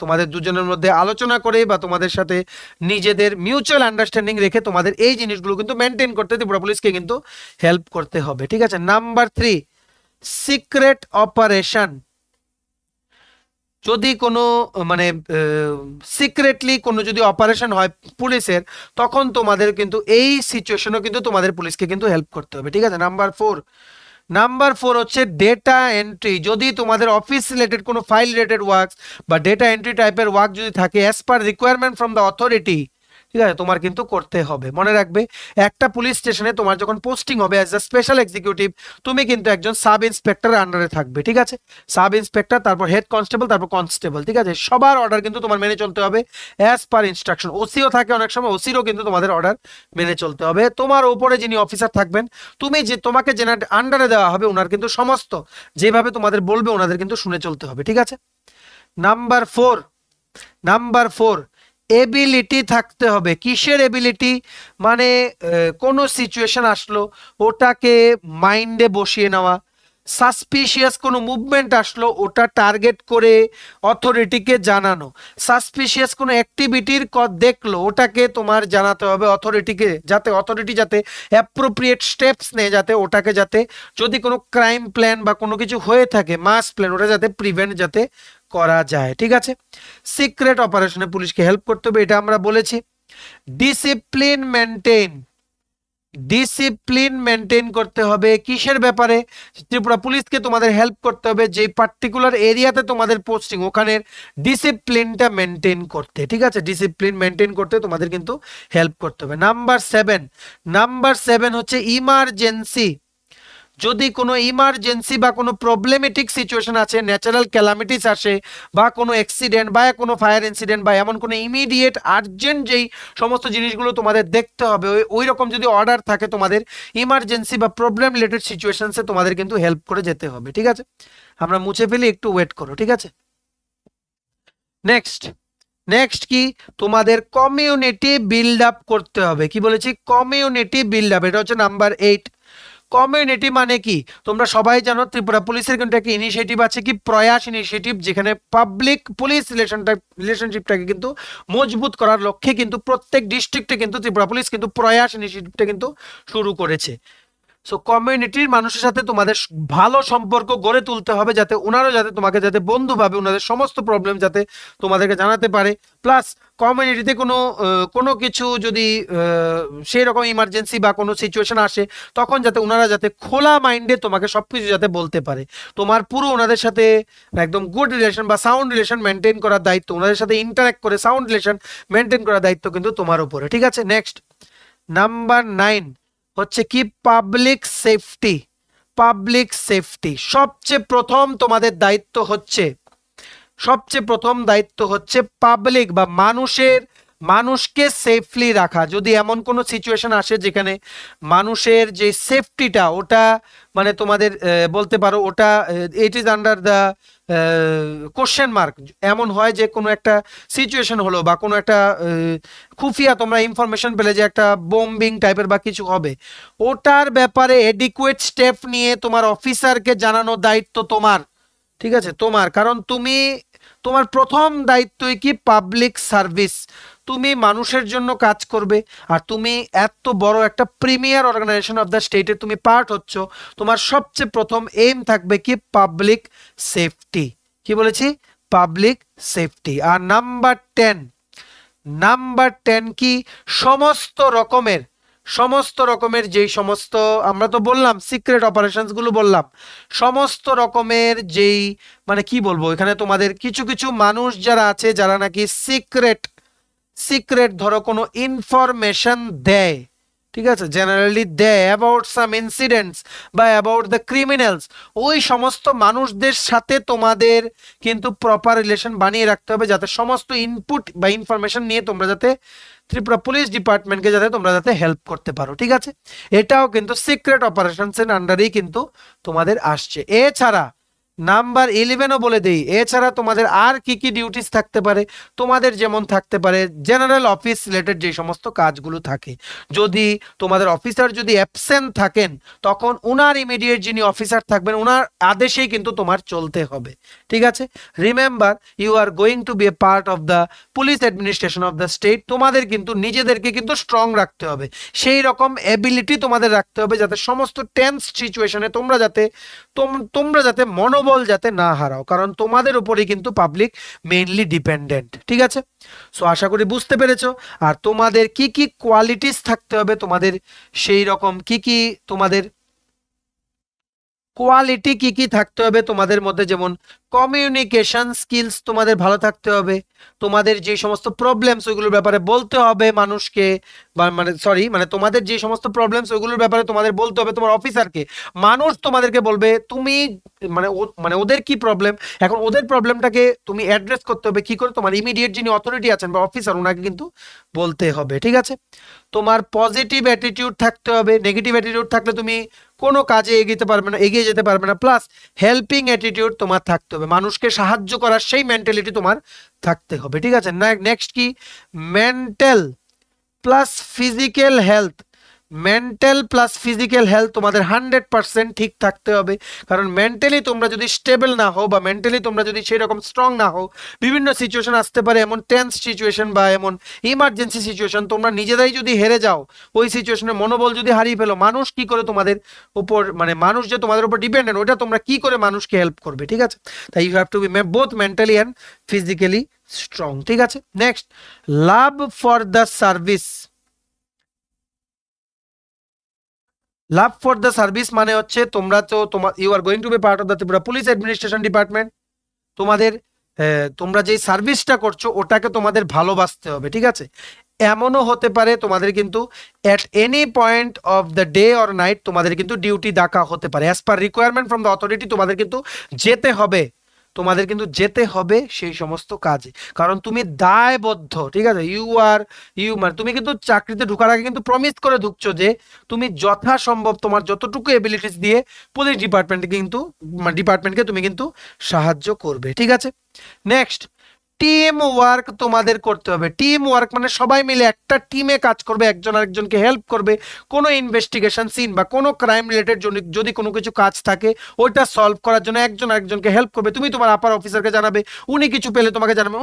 তোমাদের দুজনের মধ্যে আলোচনা করে বা তোমাদের সাথে নিজেদের মিউচুয়াল আন্ডারস্ট্যান্ডিং রেখে তোমাদের এই জিনিসগুলো কিন্তু মেনটেন করতে ত্রিপুরা পুলিশকে কিন্তু হেল্প করতে হবে ঠিক আছে নাম্বার থ্রি সিক্রেট অপারেশন যদি কোনো মানে সিক্রেটলি কোনো যদি অপারেশন হয় পুলিশের তখন তোমাদের কিন্তু এই সিচুয়েশনও কিন্তু তোমাদের পুলিশকে কিন্তু হেল্প করতে হবে ঠিক আছে নাম্বার ফোর নাম্বার ফোর হচ্ছে ডেটা এন্ট্রি যদি তোমাদের অফিস রিলেটেড কোনো ফাইল রিলেটেড ওয়ার্কস বা ডেটা এন্ট্রি টাইপের ওয়ার্ক যদি থাকে as per requirement from the authority ঠিক আছে তোমার কিন্তু করতে হবে মনে রাখবে একটা পুলিশ স্টেশনে তোমার যখন পোস্টিং হবে অ্যাজ আ স্পেশাল এক্সিকিউটিভ তুমি কিন্তু একজন সাব ইন্সপেক্টর আন্ডারে থাকবে ঠিক আছে সাব ইন্সপেক্টর তারপর হেড কনস্টেবল তারপর কনস্টেবল ঠিক আছে সবার অর্ডার কিন্তু তোমার মেনে চলতে হবে অ্যাজ পার ইনস্ট্রাকশন ওসিও থাকে অনেক সময় ওসিরও কিন্তু তোমাদের অর্ডার মেনে চলতে হবে তোমার ওপরে যিনি অফিসার থাকবেন তুমি যে তোমাকে জেনার আন্ডারে দেওয়া হবে ওনার কিন্তু সমস্ত যেভাবে তোমাদের বলবে ওনাদের কিন্তু শুনে চলতে হবে ঠিক আছে number four number four ability থাকতে হবে কিসের এবিলিটি মানে কোনো সিচুয়েশন আসলো ওটাকে মাইন্ডে বসিয়ে নেওয়া সাসপিশিয়াস কোনো মুভমেন্ট আসলো ওটা টার্গেট করে অথরিটিকে জানানো সাসপিশিয়াস কোনো অ্যাক্টিভিটির দেখলো ওটাকে তোমার জানাতে হবে অথরিটিকে যাতে অথরিটি যাতে অ্যাপ্রোপ্রিয়েট স্টেপস নেয় যাতে ওটাকে যাতে যদি কোনো ক্রাইম প্ল্যান বা কোনো কিছু হয়ে থাকে মাস প্ল্যান ওটা যাতে প্রিভেন্ট যাতে করা যায় ঠিক আছে সিক্রেট অপারেশনে পুলিশকে হেল্প করতে হবে এটা আমরা বলেছি ডিসিপ্লিন মেনটেন ডিসিপ্লিন মেনটেন করতে হবে কিসের ব্যাপারে ত্রিপুরা পুলিশকে তোমাদের হেল্প করতে হবে যে পার্টিকুলার এরিয়াতে তোমাদের পোস্টিং ওখানের ডিসিপ্লিনটা মেনটেন করতে ঠিক আছে ডিসিপ্লিন মেনটেন করতে তোমাদের কিন্তু হেল্প করতে হবে নাম্বার সেভেন নাম্বার সেভেন হচ্ছে ইমার্জেন্সি যদি কোনো ইমার্জেন্সি বা কোনো প্রবলেমেটিক সিচুয়েশন আছে ন্যাচারাল ক্যালামিটিস আসে বা কোনো অ্যাক্সিডেন্ট বা কোনো ফায়ার ইনসিডেন্ট বা এমন কোনো ইমিডিয়েট আর্জেন্ট যেই সমস্ত জিনিসগুলো তোমাদের দেখতে হবে ওই রকম যদি অর্ডার থাকে তোমাদের ইমার্জেন্সি বা প্রবলেম রিলেটেড সিচুয়েশনসে তোমাদের কিন্তু হেল্প করে যেতে হবে ঠিক আছে আমরা মুছে ফেলি একটু ওয়েট করো ঠিক আছে নেক্সট নেক্সট কি তোমাদের কমিউনিটি বিল্ড আপ করতে হবে কি বলেছি কমিউনিটি বিল্ড আপ এটা হচ্ছে নাম্বার এইট কমিউনিটি মানে কি তোমরা সবাই জানো ত্রিপুরা পুলিশের কিন্তু একটা ইনিশিয়েটিভ আছে কি প্রয়াস ইনিশিয়েটিভ যেখানে পাবলিক পুলিশ রিলেশনটা রিলেশনশিপটাকে কিন্তু মজবুত করার লক্ষ্যে কিন্তু প্রত্যেক ডিস্ট্রিক্টে কিন্তু ত্রিপুরা পুলিশ কিন্তু প্রয়াস ইনিশিয়েটিভটা কিন্তু শুরু করেছে সো কমিউনিটির মানুষের সাথে তোমাদের ভালো সম্পর্ক গড়ে তুলতে হবে যাতে ওনারা যাতে তোমাকে যাতে বন্ধু ভাবে ওনাদের সমস্ত প্রবলেম যাতে তোমাদেরকে জানাতে পারে প্লাস কমিউনিটিতে কোনো কোনো কিছু যদি সেই রকম ইমার্জেন্সি বা কোনো সিচুয়েশন আসে তখন যাতে ওনারা যাতে খোলা মাইন্ডে তোমাকে সব কিছু যাতে বলতে পারে তোমার পুরো ওনাদের সাথে একদম গুড রিলেশন বা সাউন্ড রিলেশন মেনটেন করার দায়িত্ব ওনাদের সাথে ইন্টারাক্ট করে সাউন্ড রিলেশন মেনটেন করার দায়িত্ব কিন্তু তোমার উপরে ঠিক আছে নেক্সট নাম্বার নাইন হচ্ছে কি পাবলিক সেফটি পাবলিক সেফটি সবচেয়ে প্রথম তোমাদের দায়িত্ব হচ্ছে সবচেয়ে প্রথম দায়িত্ব হচ্ছে পাবলিক বা মানুষের মানুষকে সেফলি রাখা যদি এমন কোনো সিচুয়েশন আসে যেখানে মানুষের যে সেফটিটা ওটা মানে তোমাদের বলতে পারো ওটা it is under the question mark এমন হয় যে কোনো একটা সিচুয়েশন হলো বা কোনো একটা খুফিয়া তোমরা ইনফরমেশন পেলে যে একটা বোম্বিং টাইপের বা কিছু হবে ওটার ব্যাপারে এডিকুয়েট স্টেপ নিয়ে তোমার অফিসারকে জানানোর দায়িত্ব তোমার ঠিক আছে তোমার কারণ তুমি তোমার প্রথম দায়িত্বই কি পাবলিক সার্ভিস তুমি মানুষের জন্য কাজ করবে আর তুমি এত বড় একটা প্রিমিয়ার অর্গানাইজেশন অফ দ্য স্টেটে তুমি পার্ট হচ্ছ তোমার সবচেয়ে প্রথম এইম থাকবে কি পাবলিক সেফটি কি বলেছি পাবলিক সেফটি আর নাম্বার টেন নাম্বার টেন কি সমস্ত রকমের সমস্ত রকমের যেই সমস্ত আমরা তো বললাম সিক্রেট অপারেশনসগুলো বললাম সমস্ত রকমের যেই মানে কি বলবো এখানে তোমাদের কিছু কিছু মানুষ যারা আছে যারা নাকি সিক্রেট সিক্রেট ধরো কোনো ইনফরমেশন দেয় ঠিক আছে জেনারেলি দেয় অ্যাবাউট সাম ইনসিডেন্টস বা অ্যাবাউট দ্য ক্রিমিনালস ওই সমস্ত মানুষদের সাথে তোমাদের কিন্তু প্রপার রিলেশন বানিয়ে রাখতে হবে যাতে সমস্ত ইনপুট বা ইনফরমেশন নিয়ে তোমরা যাতে ত্রিপুরা পুলিশ ডিপার্টমেন্টকে যাতে তোমরা যাতে হেল্প করতে পারো ঠিক আছে এটাও কিন্তু সিক্রেট অপারেশনসের আন্ডারেই কিন্তু তোমাদের আসছে এছাড়া নাম্বার ইলেভেনও বলে দেই এছাড়া তোমাদের আর কি কি ডিউটিস থাকতে পারে তোমাদের যেমন থাকতে পারে জেনারেল অফিস রিলেটেড যে সমস্ত কাজগুলো থাকে যদি তোমাদের অফিসার যদি অ্যাবসেন্ট থাকেন তখন ওনার ইমিডিয়েট যিনি অফিসার থাকবেন ওনার আদেশেই কিন্তু তোমার চলতে হবে ঠিক আছে remember you are going to be a part of the police administration of the state তোমাদের কিন্তু নিজেদেরকে কিন্তু স্ট্রং রাখতে হবে সেই রকম অ্যাবিলিটি তোমাদের রাখতে হবে যাতে সমস্ত টেন্স সিচুয়েশনে তোমরা যাতে তোমরা যাতে মনো মনোবল যাতে না হারাও কারণ তোমাদের উপরে কিন্তু পাবলিক মেইনলি ডিপেন্ডেন্ট ঠিক আছে সো আশা করি বুঝতে পেরেছো আর তোমাদের কি কি কোয়ালিটিস থাকতে হবে তোমাদের সেই রকম কি কি তোমাদের কোয়ালিটি কি কি থাকতে হবে তোমাদের মধ্যে যেমন কমিউনিকেশন স্কিলস তোমাদের ভালো থাকতে হবে তোমাদের যে সমস্ত প্রবলেমস ওইগুলোর ব্যাপারে বলতে হবে মানুষকে বা মানে সরি মানে তোমাদের যে সমস্ত প্রবলেমস ওইগুলোর ব্যাপারে তোমাদের বলতে হবে তোমার অফিসারকে মানুষ তোমাদেরকে বলবে তুমি মানে মানে ওদের কি প্রবলেম এখন ওদের প্রবলেমটাকে তুমি অ্যাড্রেস করতে হবে কি করে তোমার ইমিডিয়েট যিনি অথরিটি আছেন বা অফিসার ওনাকে কিন্তু বলতে হবে ঠিক আছে তোমার পজিটিভ অ্যাটিটিউড থাকতে হবে নেগেটিভ অ্যাটিটিউড থাকলে তুমি কোনো কাজে এগিয়ে পারবে না এগিয়ে যেতে পারবে না প্লাস হেল্পিং অ্যাটিটিউড তোমার থাকতে হবে মানুষকে সাহায্য করার সেই মেন্টালিটি তোমার থাকতে হবে ঠিক আছে নেক্সট কি mental plus physical health mental plus physical health তোমাদের হান্ড্রেড পারসেন্ট ঠিক থাকতে হবে কারণ মেন্টালি তোমরা যদি স্টেবল না হও বা মেন্টালি তোমরা যদি সেই রকম স্ট্রং না হও বিভিন্ন সিচুয়েশন আসতে পারে এমন টেন্স সিচুয়েশন বা এমন ইমার্জেন্সি সিচুয়েশন তোমরা নিজেরাই যদি হেরে যাও ওই সিচুয়েশনে মনোবল যদি হারিয়ে ফেলো মানুষ কি করে তোমাদের উপর মানে মানুষ যে তোমাদের উপর ডিপেন্ডেন্ট ওটা তোমরা কি করে মানুষকে হেল্প করবে ঠিক আছে তাই you have to be both mentally and physically strong ঠিক আছে next love for the service love for the service মানে হচ্ছে তোমরা তো তোমার you are going to be part of the Tripura police administration department তোমাদের তোমরা যেই সার্ভিসটা করছো ওটাকে তোমাদের ভালোবাসতে হবে ঠিক আছে এমনও হতে পারে তোমাদের কিন্তু at any point of the day or night তোমাদের কিন্তু ডিউটি ডাকা হতে পারে as per requirement from the authority তোমাদের কিন্তু যেতে হবে তোমাদের কিন্তু যেতে হবে সেই সমস্ত কাজে কারণ তুমি দায়বদ্ধ ঠিক আছে ইউ আর ইউ মানে তুমি কিন্তু চাকরিতে ঢুকার আগে কিন্তু প্রমিস করে ঢুকছো যে তুমি যথাসম্ভব তোমার যতটুকু এবিলিটিস দিয়ে পুলিশ ডিপার্টমেন্টকে কিন্তু ডিপার্টমেন্টকে মানে তুমি কিন্তু সাহায্য করবে ঠিক আছে নেক্সট টিম ওয়ার্ক তোমাদের করতে হবে টিম ওয়ার্ক মানে সবাই মিলে একটা টিমে কাজ করবে একজন আরেকজনকে হেল্প করবে কোনো ইনভেস্টিগেশন সিন বা কোনো ক্রাইম রিলেটেড যদি কোনো কিছু কাজ থাকে ওইটা সলভ করার জন্য একজন আরেকজনকে হেল্প করবে তুমি তোমার আপার অফিসারকে জানাবে উনি কিছু পেলে তোমাকে জানাবে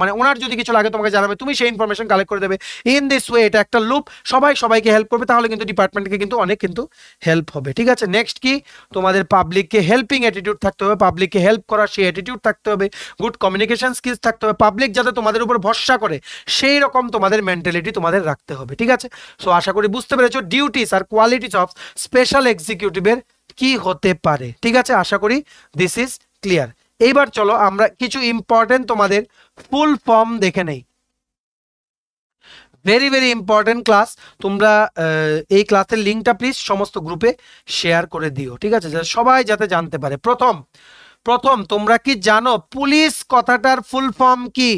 মানে ওনার যদি কিছু লাগে তোমাকে জানাবে তুমি সেই ইনফরমেশন কালেক্ট করে দেবে ইন দিস ওয়ে এটা একটা লুপ সবাই সবাইকে হেল্প করবে তাহলে কিন্তু ডিপার্টমেন্টকে কিন্তু অনেক কিন্তু হেল্প হবে ঠিক আছে নেক্সট কি তোমাদের পাবলিককে হেল্পিং অ্যাটিটিউড থাকতে হবে পাবলিককে হেল্প করার সেই অ্যাটিটিউড থাকতে হবে গুড কমিউনিকেশন স্কিলস থাকতে রাখতে হবে পাবলিক যাতে তোমাদের উপর ভরসা করে সেই রকম তোমাদের মেন্টালিটি তোমাদের রাখতে হবে ঠিক আছে সো আশা করি বুঝতে পেরেছো ডিউটিস আর কোয়ালিটিস অফ স্পেশাল এক্সিকিউটিভের কি হতে পারে ঠিক আছে আশা করি দিস ইজ ক্লিয়ার এইবার চলো আমরা কিছু ইম্পর্টেন্ট তোমাদের ফুল ফর্ম দেখে নেই ভেরি ভেরি ইম্পর্টেন্ট ক্লাস তোমরা এই ক্লাসের লিঙ্কটা প্লিজ সমস্ত গ্রুপে শেয়ার করে দিও ঠিক আছে যাতে সবাই যাতে জানতে পারে প্রথম প্রথম তোমরা কি জানো পুলিশ কথাটার ফুল ফর্ম কি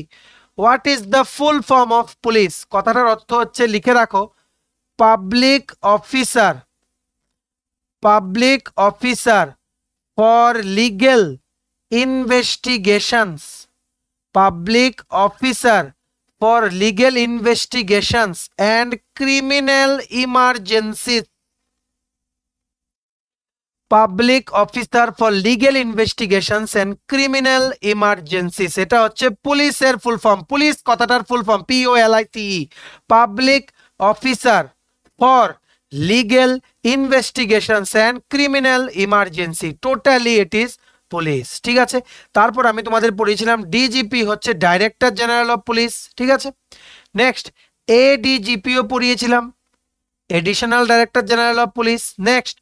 what is the full form of police কথাটার অর্থ হচ্ছে লিখে রাখো public officer public officer for legal investigations public officer for legal investigations and criminal emergencies public officer for legal investigations and criminal emergency সেটা হচ্ছে পুলিশের full form police কথাটার full form PO L I E public officer for legal investigations and criminal emergency totally it is police ঠিক আছে তারপর আমি তোমাদের পড়িয়েছিলাম ডিজিপি হচ্ছে ডাইরেক্টর জেনারেল অফ পুলিশ ঠিক আছে নেক্সট এডিজিপিও পড়িয়েছিলাম additional director general of police next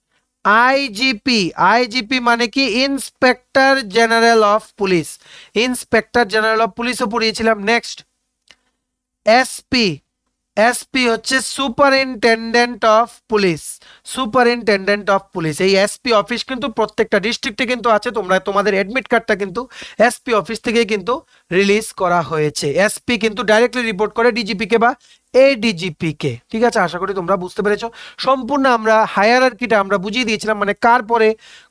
IGP IGP মানে কি inspector general of police inspector general of পুলিশও পড়িয়েছিলাম নেক্সট এসপি এসপি হচ্ছে superintendent of police superintendent of police এই এসপি অফিস কিন্তু প্রত্যেকটা ডিস্ট্রিক্টে কিন্তু আছে তোমরা তোমাদের অ্যাডমিট কার্ডটা কিন্তু এসপি অফিস থেকে কিন্তু রিলিজ করা হয়েছে এসপি কিন্তু ডাইরেক্টলি রিপোর্ট করে ডিজিপিকে বা এডিজিপিকে ঠিক আছে আশা করি তোমরা বুঝতে পেরেছ সম্পূর্ণ আমরা হায়ার আর্কিটা আমরা বুঝিয়ে দিয়েছিলাম মানে কার পরে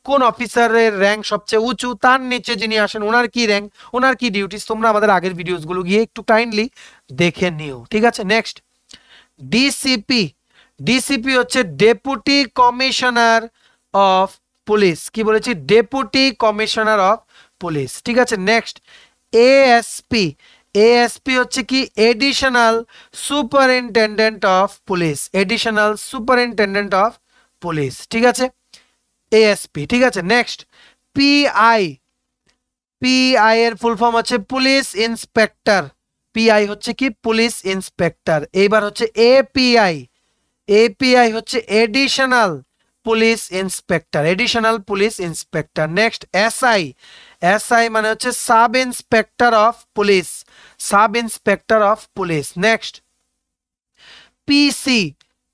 কোন অফিসারের র্যাঙ্ক সবচেয়ে উঁচু তার নিচে যিনি আসেন ওনার কি র্যাঙ্ক ওনার কি ডিউটিস তোমরা আমাদের আগের ভিডিওসগুলো গিয়ে একটু কাইন্ডলি দেখে নিও ঠিক আছে নেক্সট ডিসিপি ডিসিপি হচ্ছে ডেপুটি কমিশনার অফ পুলিশ কি বলেছি ডেপুটি কমিশনার অফ পুলিশ ঠিক আছে নেক্সট এএসপি এএসপি হচ্ছে কি additional superintendent of police additional superintendent of police ঠিক আছে এএসপি ঠিক আছে নেক্সট পিআই পিআই এর ফুল ফর্ম হচ্ছে পুলিশ ইন্সপেক্টর পিআই হচ্ছে কি পুলিশ ইন্সপেক্টর এইবার হচ্ছে এপিআই এপিআই হচ্ছে additional police inspector additional police inspector next SI SI মানে হচ্ছে sub inspector of police sub inspector of police next PC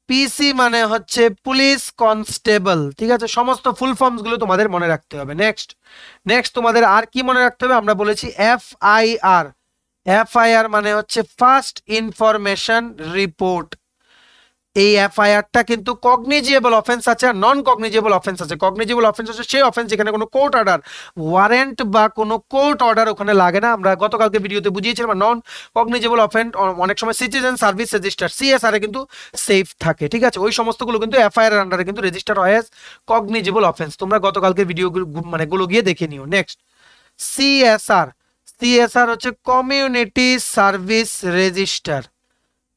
PC মানে হচ্ছে পুলিশ কনস্টেবল ঠিক আছে সমস্ত ফুল ফর্মসগুলো তোমাদের মনে রাখতে হবে নেক্সট নেক্সট তোমাদের আর কি মনে রাখতে হবে আমরা বলেছি এফ আই আর এফআইআর মানে হচ্ছে ফার্স্ট ইনফরমেশন রিপোর্ট এই এফআইআরটা কিন্তু কগনিজিয়েবল অফেন্স আছে আর নন কগনিজিয়েবল অফেন্স আছে কগনিজিয়েবল অফেন্স হচ্ছে সেই অফেন্স যেখানে কোনো কোর্ট অর্ডার ওয়ারেন্ট বা কোনো কোর্ট অর্ডার ওখানে লাগে না আমরা গতকালকে ভিডিওতে বুঝিয়েছিলাম নন কগনিজেবল অফেন্স অনেক সময় সিটিজেন সার্ভিস রেজিস্টার সিএসআর কিন্তু সেফ থাকে ঠিক আছে ওই সমস্তগুলো কিন্তু এফআইআর আন্ডারে কিন্তু রেজিস্টার হয় অ্যাজ কগনিজেবল অফেন্স তোমরা গতকালকে ভিডিও মানে গুলো গিয়ে দেখে নিও নেক্সট সিএসআর সিএসআর হচ্ছে community service register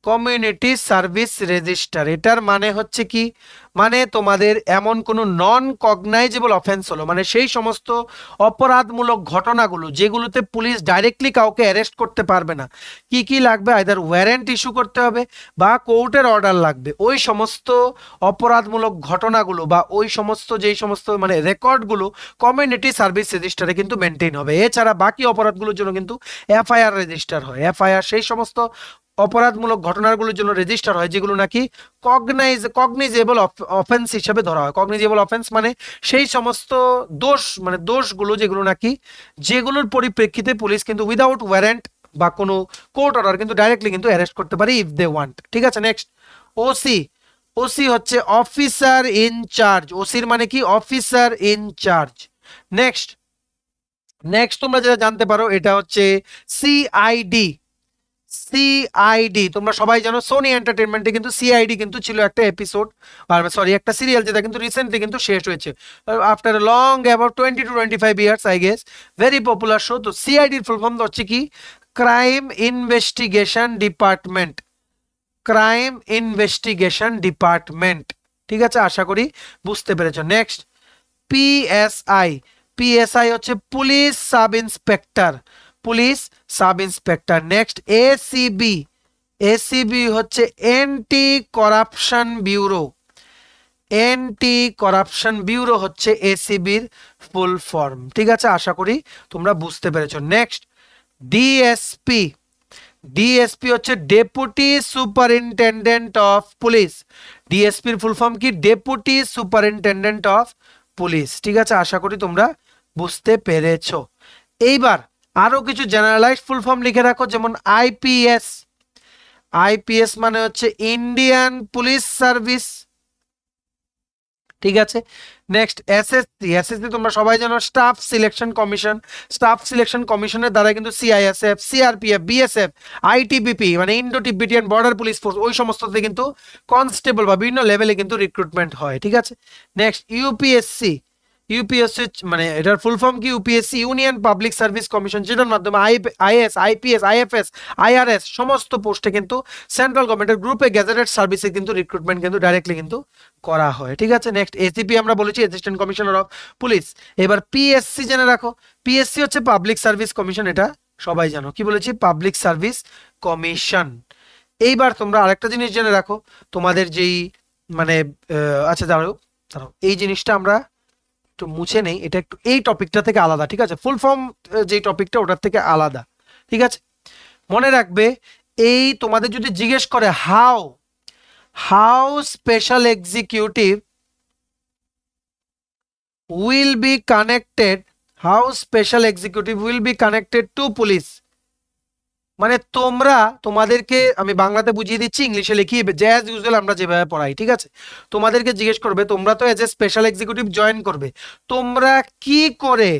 community service register এটার মানে হচ্ছে কি মানে তোমাদের এমন কোনো নন কগনাইজেবল অফেন্স হলো মানে সেই সমস্ত অপরাধমূলক ঘটনাগুলো যেগুলোতে পুলিশ ডাইরেক্টলি কাউকে অ্যারেস্ট করতে পারবে না কি কি লাগবে আইদার ওয়ারেন্ট ইস্যু করতে হবে বা কোর্টের অর্ডার লাগবে ওই সমস্ত অপরাধমূলক ঘটনাগুলো বা ওই সমস্ত যেই সমস্ত মানে রেকর্ডগুলো কমিউনিটি সার্ভিস রেজিস্টারে কিন্তু মেনটেন হবে এছাড়া বাকি অপরাধগুলোর জন্য কিন্তু এফআইআর রেজিস্টার হয় এফআইআর সেই সমস্ত অপরাধমূলক ঘটনাগুলোর জন্য রেজিস্টার হয় যেগুলো নাকি কগনাইজ কগনিজেবল অফেন্স হিসেবে ধরা হয় কগনিজেবল অফেন্স মানে সেই সমস্ত দোষ মানে দোষগুলো যেগুলো নাকি যেগুলোর পরিপ্রেক্ষিতে পুলিশ কিন্তু উইদাউট ওয়ারেন্ট বা কোনো কোর্ট অর্ডার কিন্তু ডাইরেক্টলি কিন্তু অ্যারেস্ট করতে পারে ইফ দে ওয়ান্ট ঠিক আছে নেক্সট ওসি ওসি হচ্ছে অফিসার ইন চার্জ ওসির মানে কি অফিসার ইনচার্জ নেক্সট নেক্সট তোমরা যেটা জানতে পারো এটা হচ্ছে সিআইডি সিআইডি তোমরা সবাই জানো সোনি এন্টারটেনমেন্টে কিন্তু সিআইডি কিন্তু ছিল একটা এপিসোড সরি একটা সিরিয়াল যেটা কিন্তু রিসেন্টলি কিন্তু শেষ হয়েছে after long about twenty two twenty five years I guess very popular show তো সিআইডির ফুল ফর্ম হচ্ছে কি crime investigation department crime investigation department ঠিক আছে আশা করি বুঝতে পেরেছ নেক্সট পিএসআই পিএসআই হচ্ছে police sub inspector police sub inspector next ACB ACB হচ্ছে anti corruption bureau anti corruption bureau হচ্ছে এসিবির ফুল ফর্ম ঠিক আছে আশা করি তোমরা বুঝতে পেরেছো নেক্সট ডিএসপি ডিএসপি হচ্ছে ডেপুটি সুপারিনটেন্ডেন্ট অফ পুলিশ ডিএসপির ফুল ফর্ম কি ডেপুটি সুপারিনটেন্ডেন্ট অফ পুলিশ ঠিক আছে আশা করি তোমরা বুঝতে পেরেছো এইবার আরও কিছু জেনারেলাইজ ফুল ফর্ম লিখে রাখো যেমন আইপিএস আইপিএস মানে হচ্ছে ইন্ডিয়ান পুলিশ সার্ভিস ঠিক আছে নেক্সট এসএসসি এসএসসি তোমরা সবাই জানো staff selection commission staff selection কমিশনের দ্বারা কিন্তু সিআইএসএফ সিআরপিএফ বিএসএফ আইটিবিপি মানে Indo Tibetan border police force ওই সমস্ততে কিন্তু কনস্টেবল বা বিভিন্ন লেভেলে কিন্তু রিক্রুটমেন্ট হয় ঠিক আছে নেক্সট ইউপিএসসি ইউপিএসসি মানে এটার ফুল ফর্ম কি UPSC union public service commission যেটার মাধ্যমে আইএস আইপিএস আইএফএস আইআরএস সমস্ত পোস্টে কিন্তু সেন্ট্রাল গভর্নমেন্টের গ্রুপে গ্যাজেটেড সার্ভিসে কিন্তু রিক্রুটমেন্ট কিন্তু ডাইরেক্টলি কিন্তু করা হয় ঠিক আছে নেক্সট এসিপি আমরা বলেছি অ্যাসিস্ট্যান্ট কমিশনার অফ পুলিশ এবার পিএসসি জেনে রাখো পিএসসি হচ্ছে পাবলিক সার্ভিস কমিশন এটা সবাই জানো কি বলেছি পাবলিক সার্ভিস কমিশন এইবার তোমরা আরেকটা জিনিস জেনে রাখো তোমাদের যেই মানে আচ্ছা দাঁড়ো দাঁড়ো এই জিনিসটা আমরা একটু মুছে নেই এটা একটু এই টপিকটা থেকে আলাদা ঠিক আছে ফুল ফর্ম যে টপিকটা ওটার থেকে আলাদা ঠিক আছে মনে রাখবে এই তোমাদের যদি জিজ্ঞেস করে how how special executive will be connected how special executive will be connected to police মানে তোমরা তোমাদেরকে আমি বাংলাতে বুঝিয়ে দিচ্ছি ইংলিশে লিখি যে অ্যাজ ইউজুয়াল আমরা যেভাবে পড়াই ঠিক আছে তোমাদেরকে জিজ্ঞেস করবে তোমরা তো as a special executive join করবে তোমরা কি করে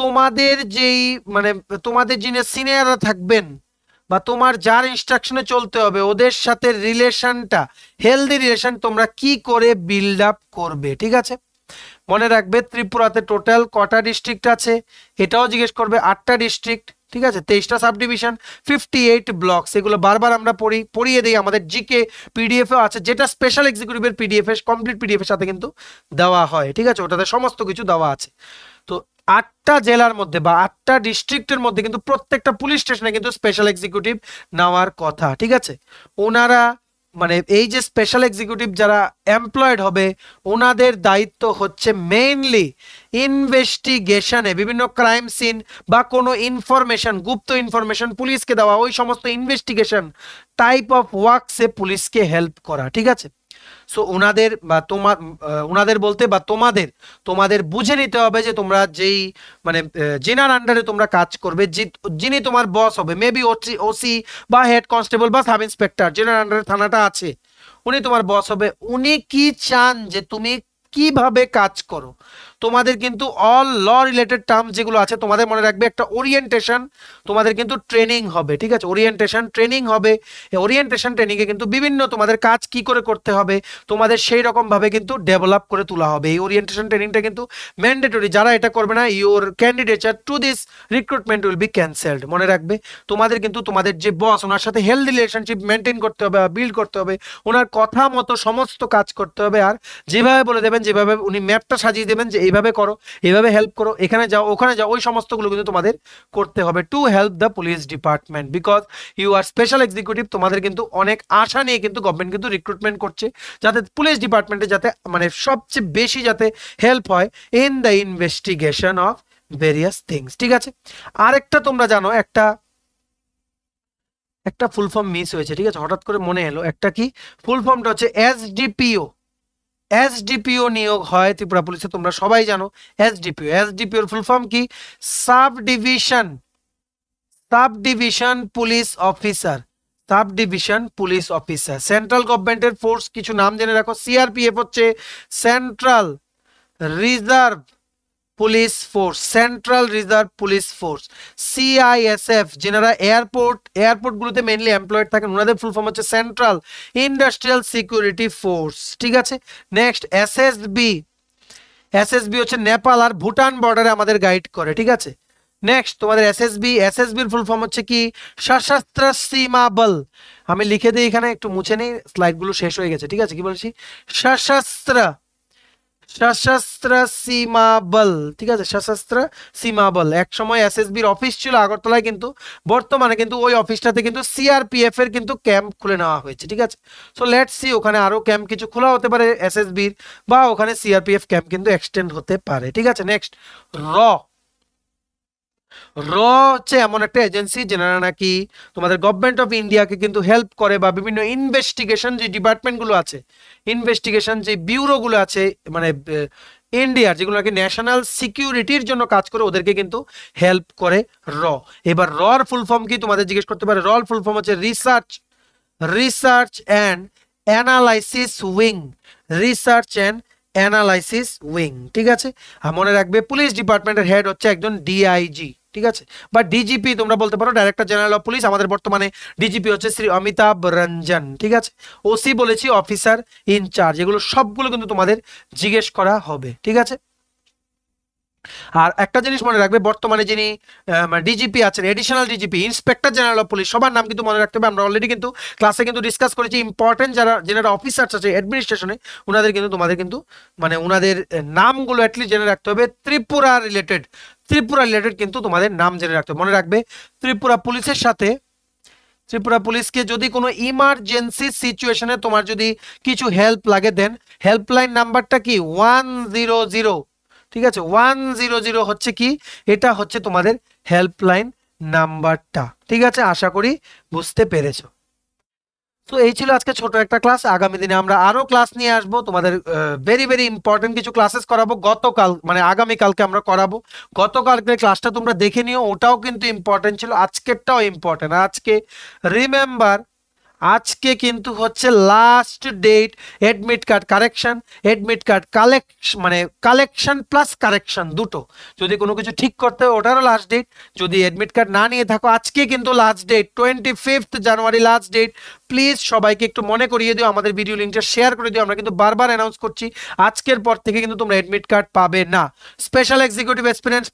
তোমাদের যেই মানে তোমাদের যিনি সিনিয়ররা থাকবেন বা তোমার যার ইনস্ট্রাকশনে চলতে হবে ওদের সাথে রিলেশনটা হেলদি রিলেশন তোমরা কি করে বিল্ড আপ করবে ঠিক আছে মনে রাখবে ত্রিপুরাতে টোটাল কটা ডিস্ট্রিক্ট আছে এটাও জিজ্ঞেস করবে আটটা ডিস্ট্রিক্ট ঠিক আছে তেইশটা sub division fifty eight blocks এগুলো বারবার আমরা পড়ি পড়িয়ে দিই আমাদের জিকে পিডিএফও আছে যেটা স্পেশাল এক্সিকিউটিভের পিডিএফ কমপ্লিট পিডিএফের সাথে কিন্তু দেওয়া হয় ঠিক আছে ওটাতে সমস্ত কিছু দেওয়া আছে তো আটটা জেলার মধ্যে বা আটটা ডিস্ট্রিক্টের মধ্যে কিন্তু প্রত্যেকটা পুলিশ স্টেশনে কিন্তু স্পেশাল এক্সিকিউটিভ নেওয়ার কথা ঠিক আছে ওনারা মানে এই যে স্পেশাল এক্সিকিউটিভ যারা এমপ্লয়েড হবে ওনাদের দায়িত্ব হচ্ছে মেইনলি ইনভেস্টিগেশনে বিভিন্ন ক্রাইম সিন বা কোনো ইনফরমেশন গুপ্ত ইনফরমেশন পুলিশকে দেওয়া ওই সমস্ত ইনভেস্টিগেশন টাইপ অফ ওয়ার্কসে পুলিশকে হেল্প করা ঠিক আছে সো ওনাদের বা তোমার ওনাদের বলতে বা তোমাদের তোমাদের বুঝে নিতে হবে যে তোমরা যেই মানে জেনার আন্ডারে তোমরা কাজ করবে যিনি তোমার বস হবে মেবি ওসি ওসি বা হেড কনস্টেবল বা সাব ইন্সপেক্টর জেনার আন্ডারে থানাটা আছে উনি তোমার বস হবে উনি কি চান যে তুমি কিভাবে কাজ করো তোমাদের কিন্তু অল ল রিলেটেড টার্ম যেগুলো আছে তোমাদের মনে রাখবে একটা ওরিয়েন্টেশন তোমাদের কিন্তু ট্রেনিং হবে ঠিক আছে ওরিয়েন্টেশন ট্রেনিং হবে ওরিয়েন্টেশন ট্রেনিংয়ে কিন্তু বিভিন্ন তোমাদের কাজ কি করে করতে হবে তোমাদের সেই রকমভাবে কিন্তু ডেভেলপ করে তোলা হবে এই ওরিয়েন্টেশন ট্রেনিংটা কিন্তু ম্যান্ডেটরি যারা এটা করবে না your candidature to this recruitment will be cancelled মনে রাখবে তোমাদের কিন্তু তোমাদের যে বস ওনার সাথে হেলদি রিলেশনশিপ মেনটেন করতে হবে বিল্ড করতে হবে ওনার কথা মতো সমস্ত কাজ করতে হবে আর যেভাবে বলে দেবেন যেভাবে উনি ম্যাপটা সাজিয়ে দেবেন যে এভাবে করো এভাবে হেল্প করো এখানে যাও ওখানে যাও ওই সমস্তগুলো কিন্তু তোমাদের করতে হবে to help the police department because you are special executive তোমাদের কিন্তু অনেক আশা নিয়ে কিন্তু গভর্নমেন্ট কিন্তু রিক্রুটমেন্ট করছে যাতে পুলিশ ডিপার্টমেন্টে যাতে মানে সবচেয়ে বেশি যাতে হেল্প হয় in the investigation of various things ঠিক আছে আরেকটা তোমরা জানো একটা একটা ফুল ফর্ম মিস হয়েছে ঠিক আছে হঠাৎ করে মনে এলো একটা কি ফুল ফর্মটা হচ্ছে এস ডিপিও এসডিপিও নিয়োগ হয় ত্রিপুরা পুলিশে তোমরা সবাই জানো এসডিপিও এসডিপিওর ফুল ফর্ম কি sub division sub division police officer sub division police officer central গভর্নমেন্টের ফোর্স কিছু নাম জেনে রাখো সিআরপিএফ হচ্ছে central reserve police force central reserve police force CISF যেনারা এয়ারপোর্ট এয়ারপোর্টগুলোতে মেনলি এমপ্লয়েড থাকেন ওনাদের ফুল ফর্ম হচ্ছে সেন্ট্রাল ইন্ডাস্ট্রিয়াল সিকিউরিটি ফোর্স ঠিক আছে নেক্সট এসএসবি এসএসবি হচ্ছে নেপাল আর ভুটান বর্ডারে আমাদের গাইড করে ঠিক আছে নেক্সট তোমাদের এসএসবি এসএসবির ফুল ফর্ম হচ্ছে কি সশস্ত্র সীমা বল আমি লিখে দিই এখানে একটু মুছে নিই স্লাইডগুলো শেষ হয়ে গেছে ঠিক আছে কি বলছি সশস্ত্র সশস্ত্র সীমাবল ঠিক আছে সশস্ত্র সীমাবল এক সময় এসএসবির অফিস ছিল আগরতলায় কিন্তু বর্তমানে কিন্তু ওই অফিসটাতে কিন্তু সিআরপিএফ এর কিন্তু ক্যাম্প খুলে নেওয়া হয়েছে ঠিক আছে সো লেট সি ওখানে আরও ক্যাম্প কিছু খোলা হতে পারে এসএসবির বা ওখানে সিআরপিএফ ক্যাম্প কিন্তু এক্সটেন্ড হতে পারে ঠিক আছে নেক্সট র র হচ্ছে এমন একটা এজেন্সি যেনারা নাকি তোমাদের গভর্নমেন্ট অফ ইন্ডিয়াকে কিন্তু হেল্প করে বা বিভিন্ন ইনভেস্টিগেশন যে ডিপার্টমেন্টগুলো আছে ইনভেস্টিগেশন যে ব্যুরোগুলো আছে মানে ইন্ডিয়ার যেগুলো নাকি ন্যাশনাল সিকিউরিটির জন্য কাজ করে ওদেরকে কিন্তু হেল্প করে র এবার রর ফুল ফর্ম কি তোমাদের জিজ্ঞেস করতে পারে রর ফুল ফর্ম হচ্ছে research research and analysis wing research and analysis wing ঠিক আছে মনে রাখবে পুলিশ ডিপার্টমেন্টের হেড হচ্ছে একজন ডিআইজি ঠিক আছে বা ডিজিপি তোমরা বলতে পারো ডাইরেক্টর জেনারেল অফ পুলিশ আমাদের বর্তমানে ডিজিপি হচ্ছে শ্রী অমিতাভ রঞ্জন ঠিক আছে ওসি বলেছি অফিসার ইনচার্জ এগুলো সবগুলো কিন্তু তোমাদের জিজ্ঞেস করা হবে ঠিক আছে আর একটা জিনিস মনে রাখবে বর্তমানে যিনি ডিজিপি মানে আছেন additional DGP inspector general of police সবার নাম কিন্তু মনে রাখতে হবে আমরা অলরেডি কিন্তু ক্লাসে কিন্তু ডিসকাস করেছি ইম্পর্টেন্ট যারা যেনারা অফিসার্স আছে অ্যাডমিনিস্ট্রেশনে ওনাদের কিন্তু তোমাদের কিন্তু মানে ওনাদের নামগুলো অ্যাটলিস্ট জেনে রাখতে হবে ত্রিপুরা রিলেটেড ত্রিপুরা রিলেটেড কিন্তু তোমাদের নাম জেনে রাখতে মনে রাখবে ত্রিপুরা পুলিশের সাথে ত্রিপুরা পুলিশকে যদি কোনো ইমার্জেন্সি সিচুয়েশনে তোমার যদি কিছু হেল্প লাগে দেন হেল্পলাইন নাম্বারটা কি ওয়ান জিরো জিরো ঠিক আছে ওয়ান জিরো জিরো হচ্ছে কি এটা হচ্ছে তোমাদের হেল্পলাইন নাম্বারটা ঠিক আছে আশা করি বুঝতে পেরেছো তো এই ছিল আজকে ছোট একটা ক্লাস আগামী দিনে আমরা আরো ক্লাস নিয়ে আসবো তোমাদের ভেরি ভেরি ইম্পর্টেন্ট কিছু ক্লাসেস করাবো গতকাল মানে আগামীকালকে আমরা করাবো গতকালকে ক্লাসটা তোমরা দেখে নিও ওটাও কিন্তু ইম্পর্টেন্ট ছিল আজকেরটাও ইম্পর্টেন্ট আজকে রিমেম্বার আজকে কিন্তু হচ্ছে last date admit card correction admit card collection মানে কালেকশন প্লাস কারেকশন দুটো যদি কোনো কিছু ঠিক করতে হয় ওটারও লাস্ট ডেট যদি এডমিট কার্ড না নিয়ে থাকো আজকে কিন্তু last date twenty fifth January last date please সবাইকে একটু মনে করিয়ে দিও আমাদের ভিডিও লিঙ্কটা শেয়ার করে দিও আমরা কিন্তু বারবার অ্যানাউন্স করছি আজকের পর থেকে কিন্তু তোমরা অ্যাডমিট কার্ড পাবে না special executive experience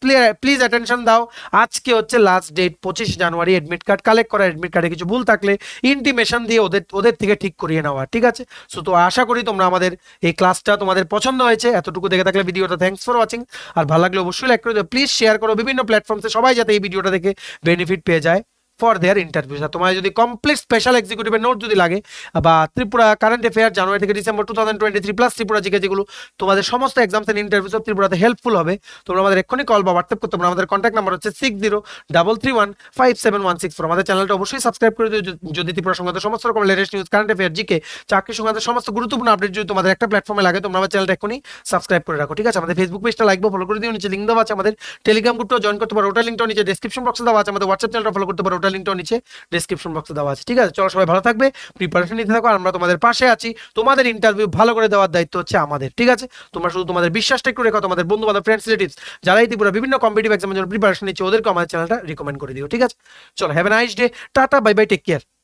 please attention দাও আজকে হচ্ছে লাস্ট ডেট পঁচিশ জানুয়ারি অ্যাডমিট কার্ড কালেক্ট করা অ্যাডমিট কার্ডে কিছু ভুল থাকলে ইন্টিমেশন দিয়ে ওদের ওদের থেকে ঠিক করিয়ে নেওয়া ঠিক আছে সো তো আশা করি তোমরা আমাদের এই ক্লাসটা তোমাদের পছন্দ হয়েছে এতটুকু দেখে থাকলে ভিডিওটা থ্যাংকস ফর ওয়াচিং আর ভালো লাগলে অবশ্যই লাইক করে দিও প্লিজ শেয়ার করো বিভিন্ন প্ল্যাটফর্মসে সবাই যাতে এই ভিডিওটা দেখে বেনিফিট পেয়ে যায় ফর দেয়ার ইন্টারভিউ তোমার যদি কমপ্লিট স্পেশাল এক্সিকিউটিভের নোট যদি লাগে বা ত্রিপুরা কারেন্ট অ্যাফেয়ার জানুয়ারি থেকে December two thousand twenty three plus Tripura GK যেগুলো তোমাদের সমস্ত এক্সামস এন্ড ইন্টারভিউ সব ত্রিপুরাতে হেল্পফুল হবে তোমরা আমাদের এক্ষুনি কল বা হোয়াটসঅ্যাপ করতে পারো আমাদের কন্ট্যাক্ট নাম্বার হচ্ছে six zero double three one five seven one six four আমাদের চ্যানেলটা অবশ্যই সাবস্ক্রাইব করে দিও যদি ত্রিপুরা সংক্রান্ত সমস্ত রকম latest news current affair GK চাকরি সংক্রান্ত সমস্ত গুরুত্বপূর্ণ আপডেট যদি তোমাদের একটা প্ল্যাটফর্মে লাগে তোমরা আমার চ্যানেলটা এখনই সাবস্ক্রাইব করে রাখো ঠিক আছে আমাদের ফেসবুক পেজটা লাইক ফলো করে দিও নিচে লিঙ্ক দেওয়া আছে আমাদের টেলিগ্রাম গ্রুপটা জয়েন করতে পারো ওটা লিঙ্কটা নিচে ডিসক্রিপশন বক্সে দেওয়া আছে আমাদের হোয়াটসঅ্যাপ চ্যানেলটা ফলো করতে পারো ওটা আমাদের লিঙ্কটা নিচে ডিসক্রিপশন বক্সে দেওয়া আছে ঠিক আছে চলো সবাই ভালো থাকবে প্রিপারেশন নিতে থাকো আমরা তোমাদের পাশে আছি তোমাদের ইন্টারভিউ ভালো করে দেওয়ার দায়িত্ব হচ্ছে আমাদের ঠিক আছে তোমরা শুধু তোমাদের বিশ্বাসটা একটু রেখো তোমাদের বন্ধু বান্ধব ফ্রেন্ডস রিলেটিভস যারা ইতিপূর্বে বিভিন্ন কম্পিটিভ এক্সামের জন্য প্রিপারেশন নিচ্ছে ওদেরকে আমাদের চ্যানেলটা রিকমেন্ড করে দিও ঠিক আছে চলো have a nice day tata bye bye take care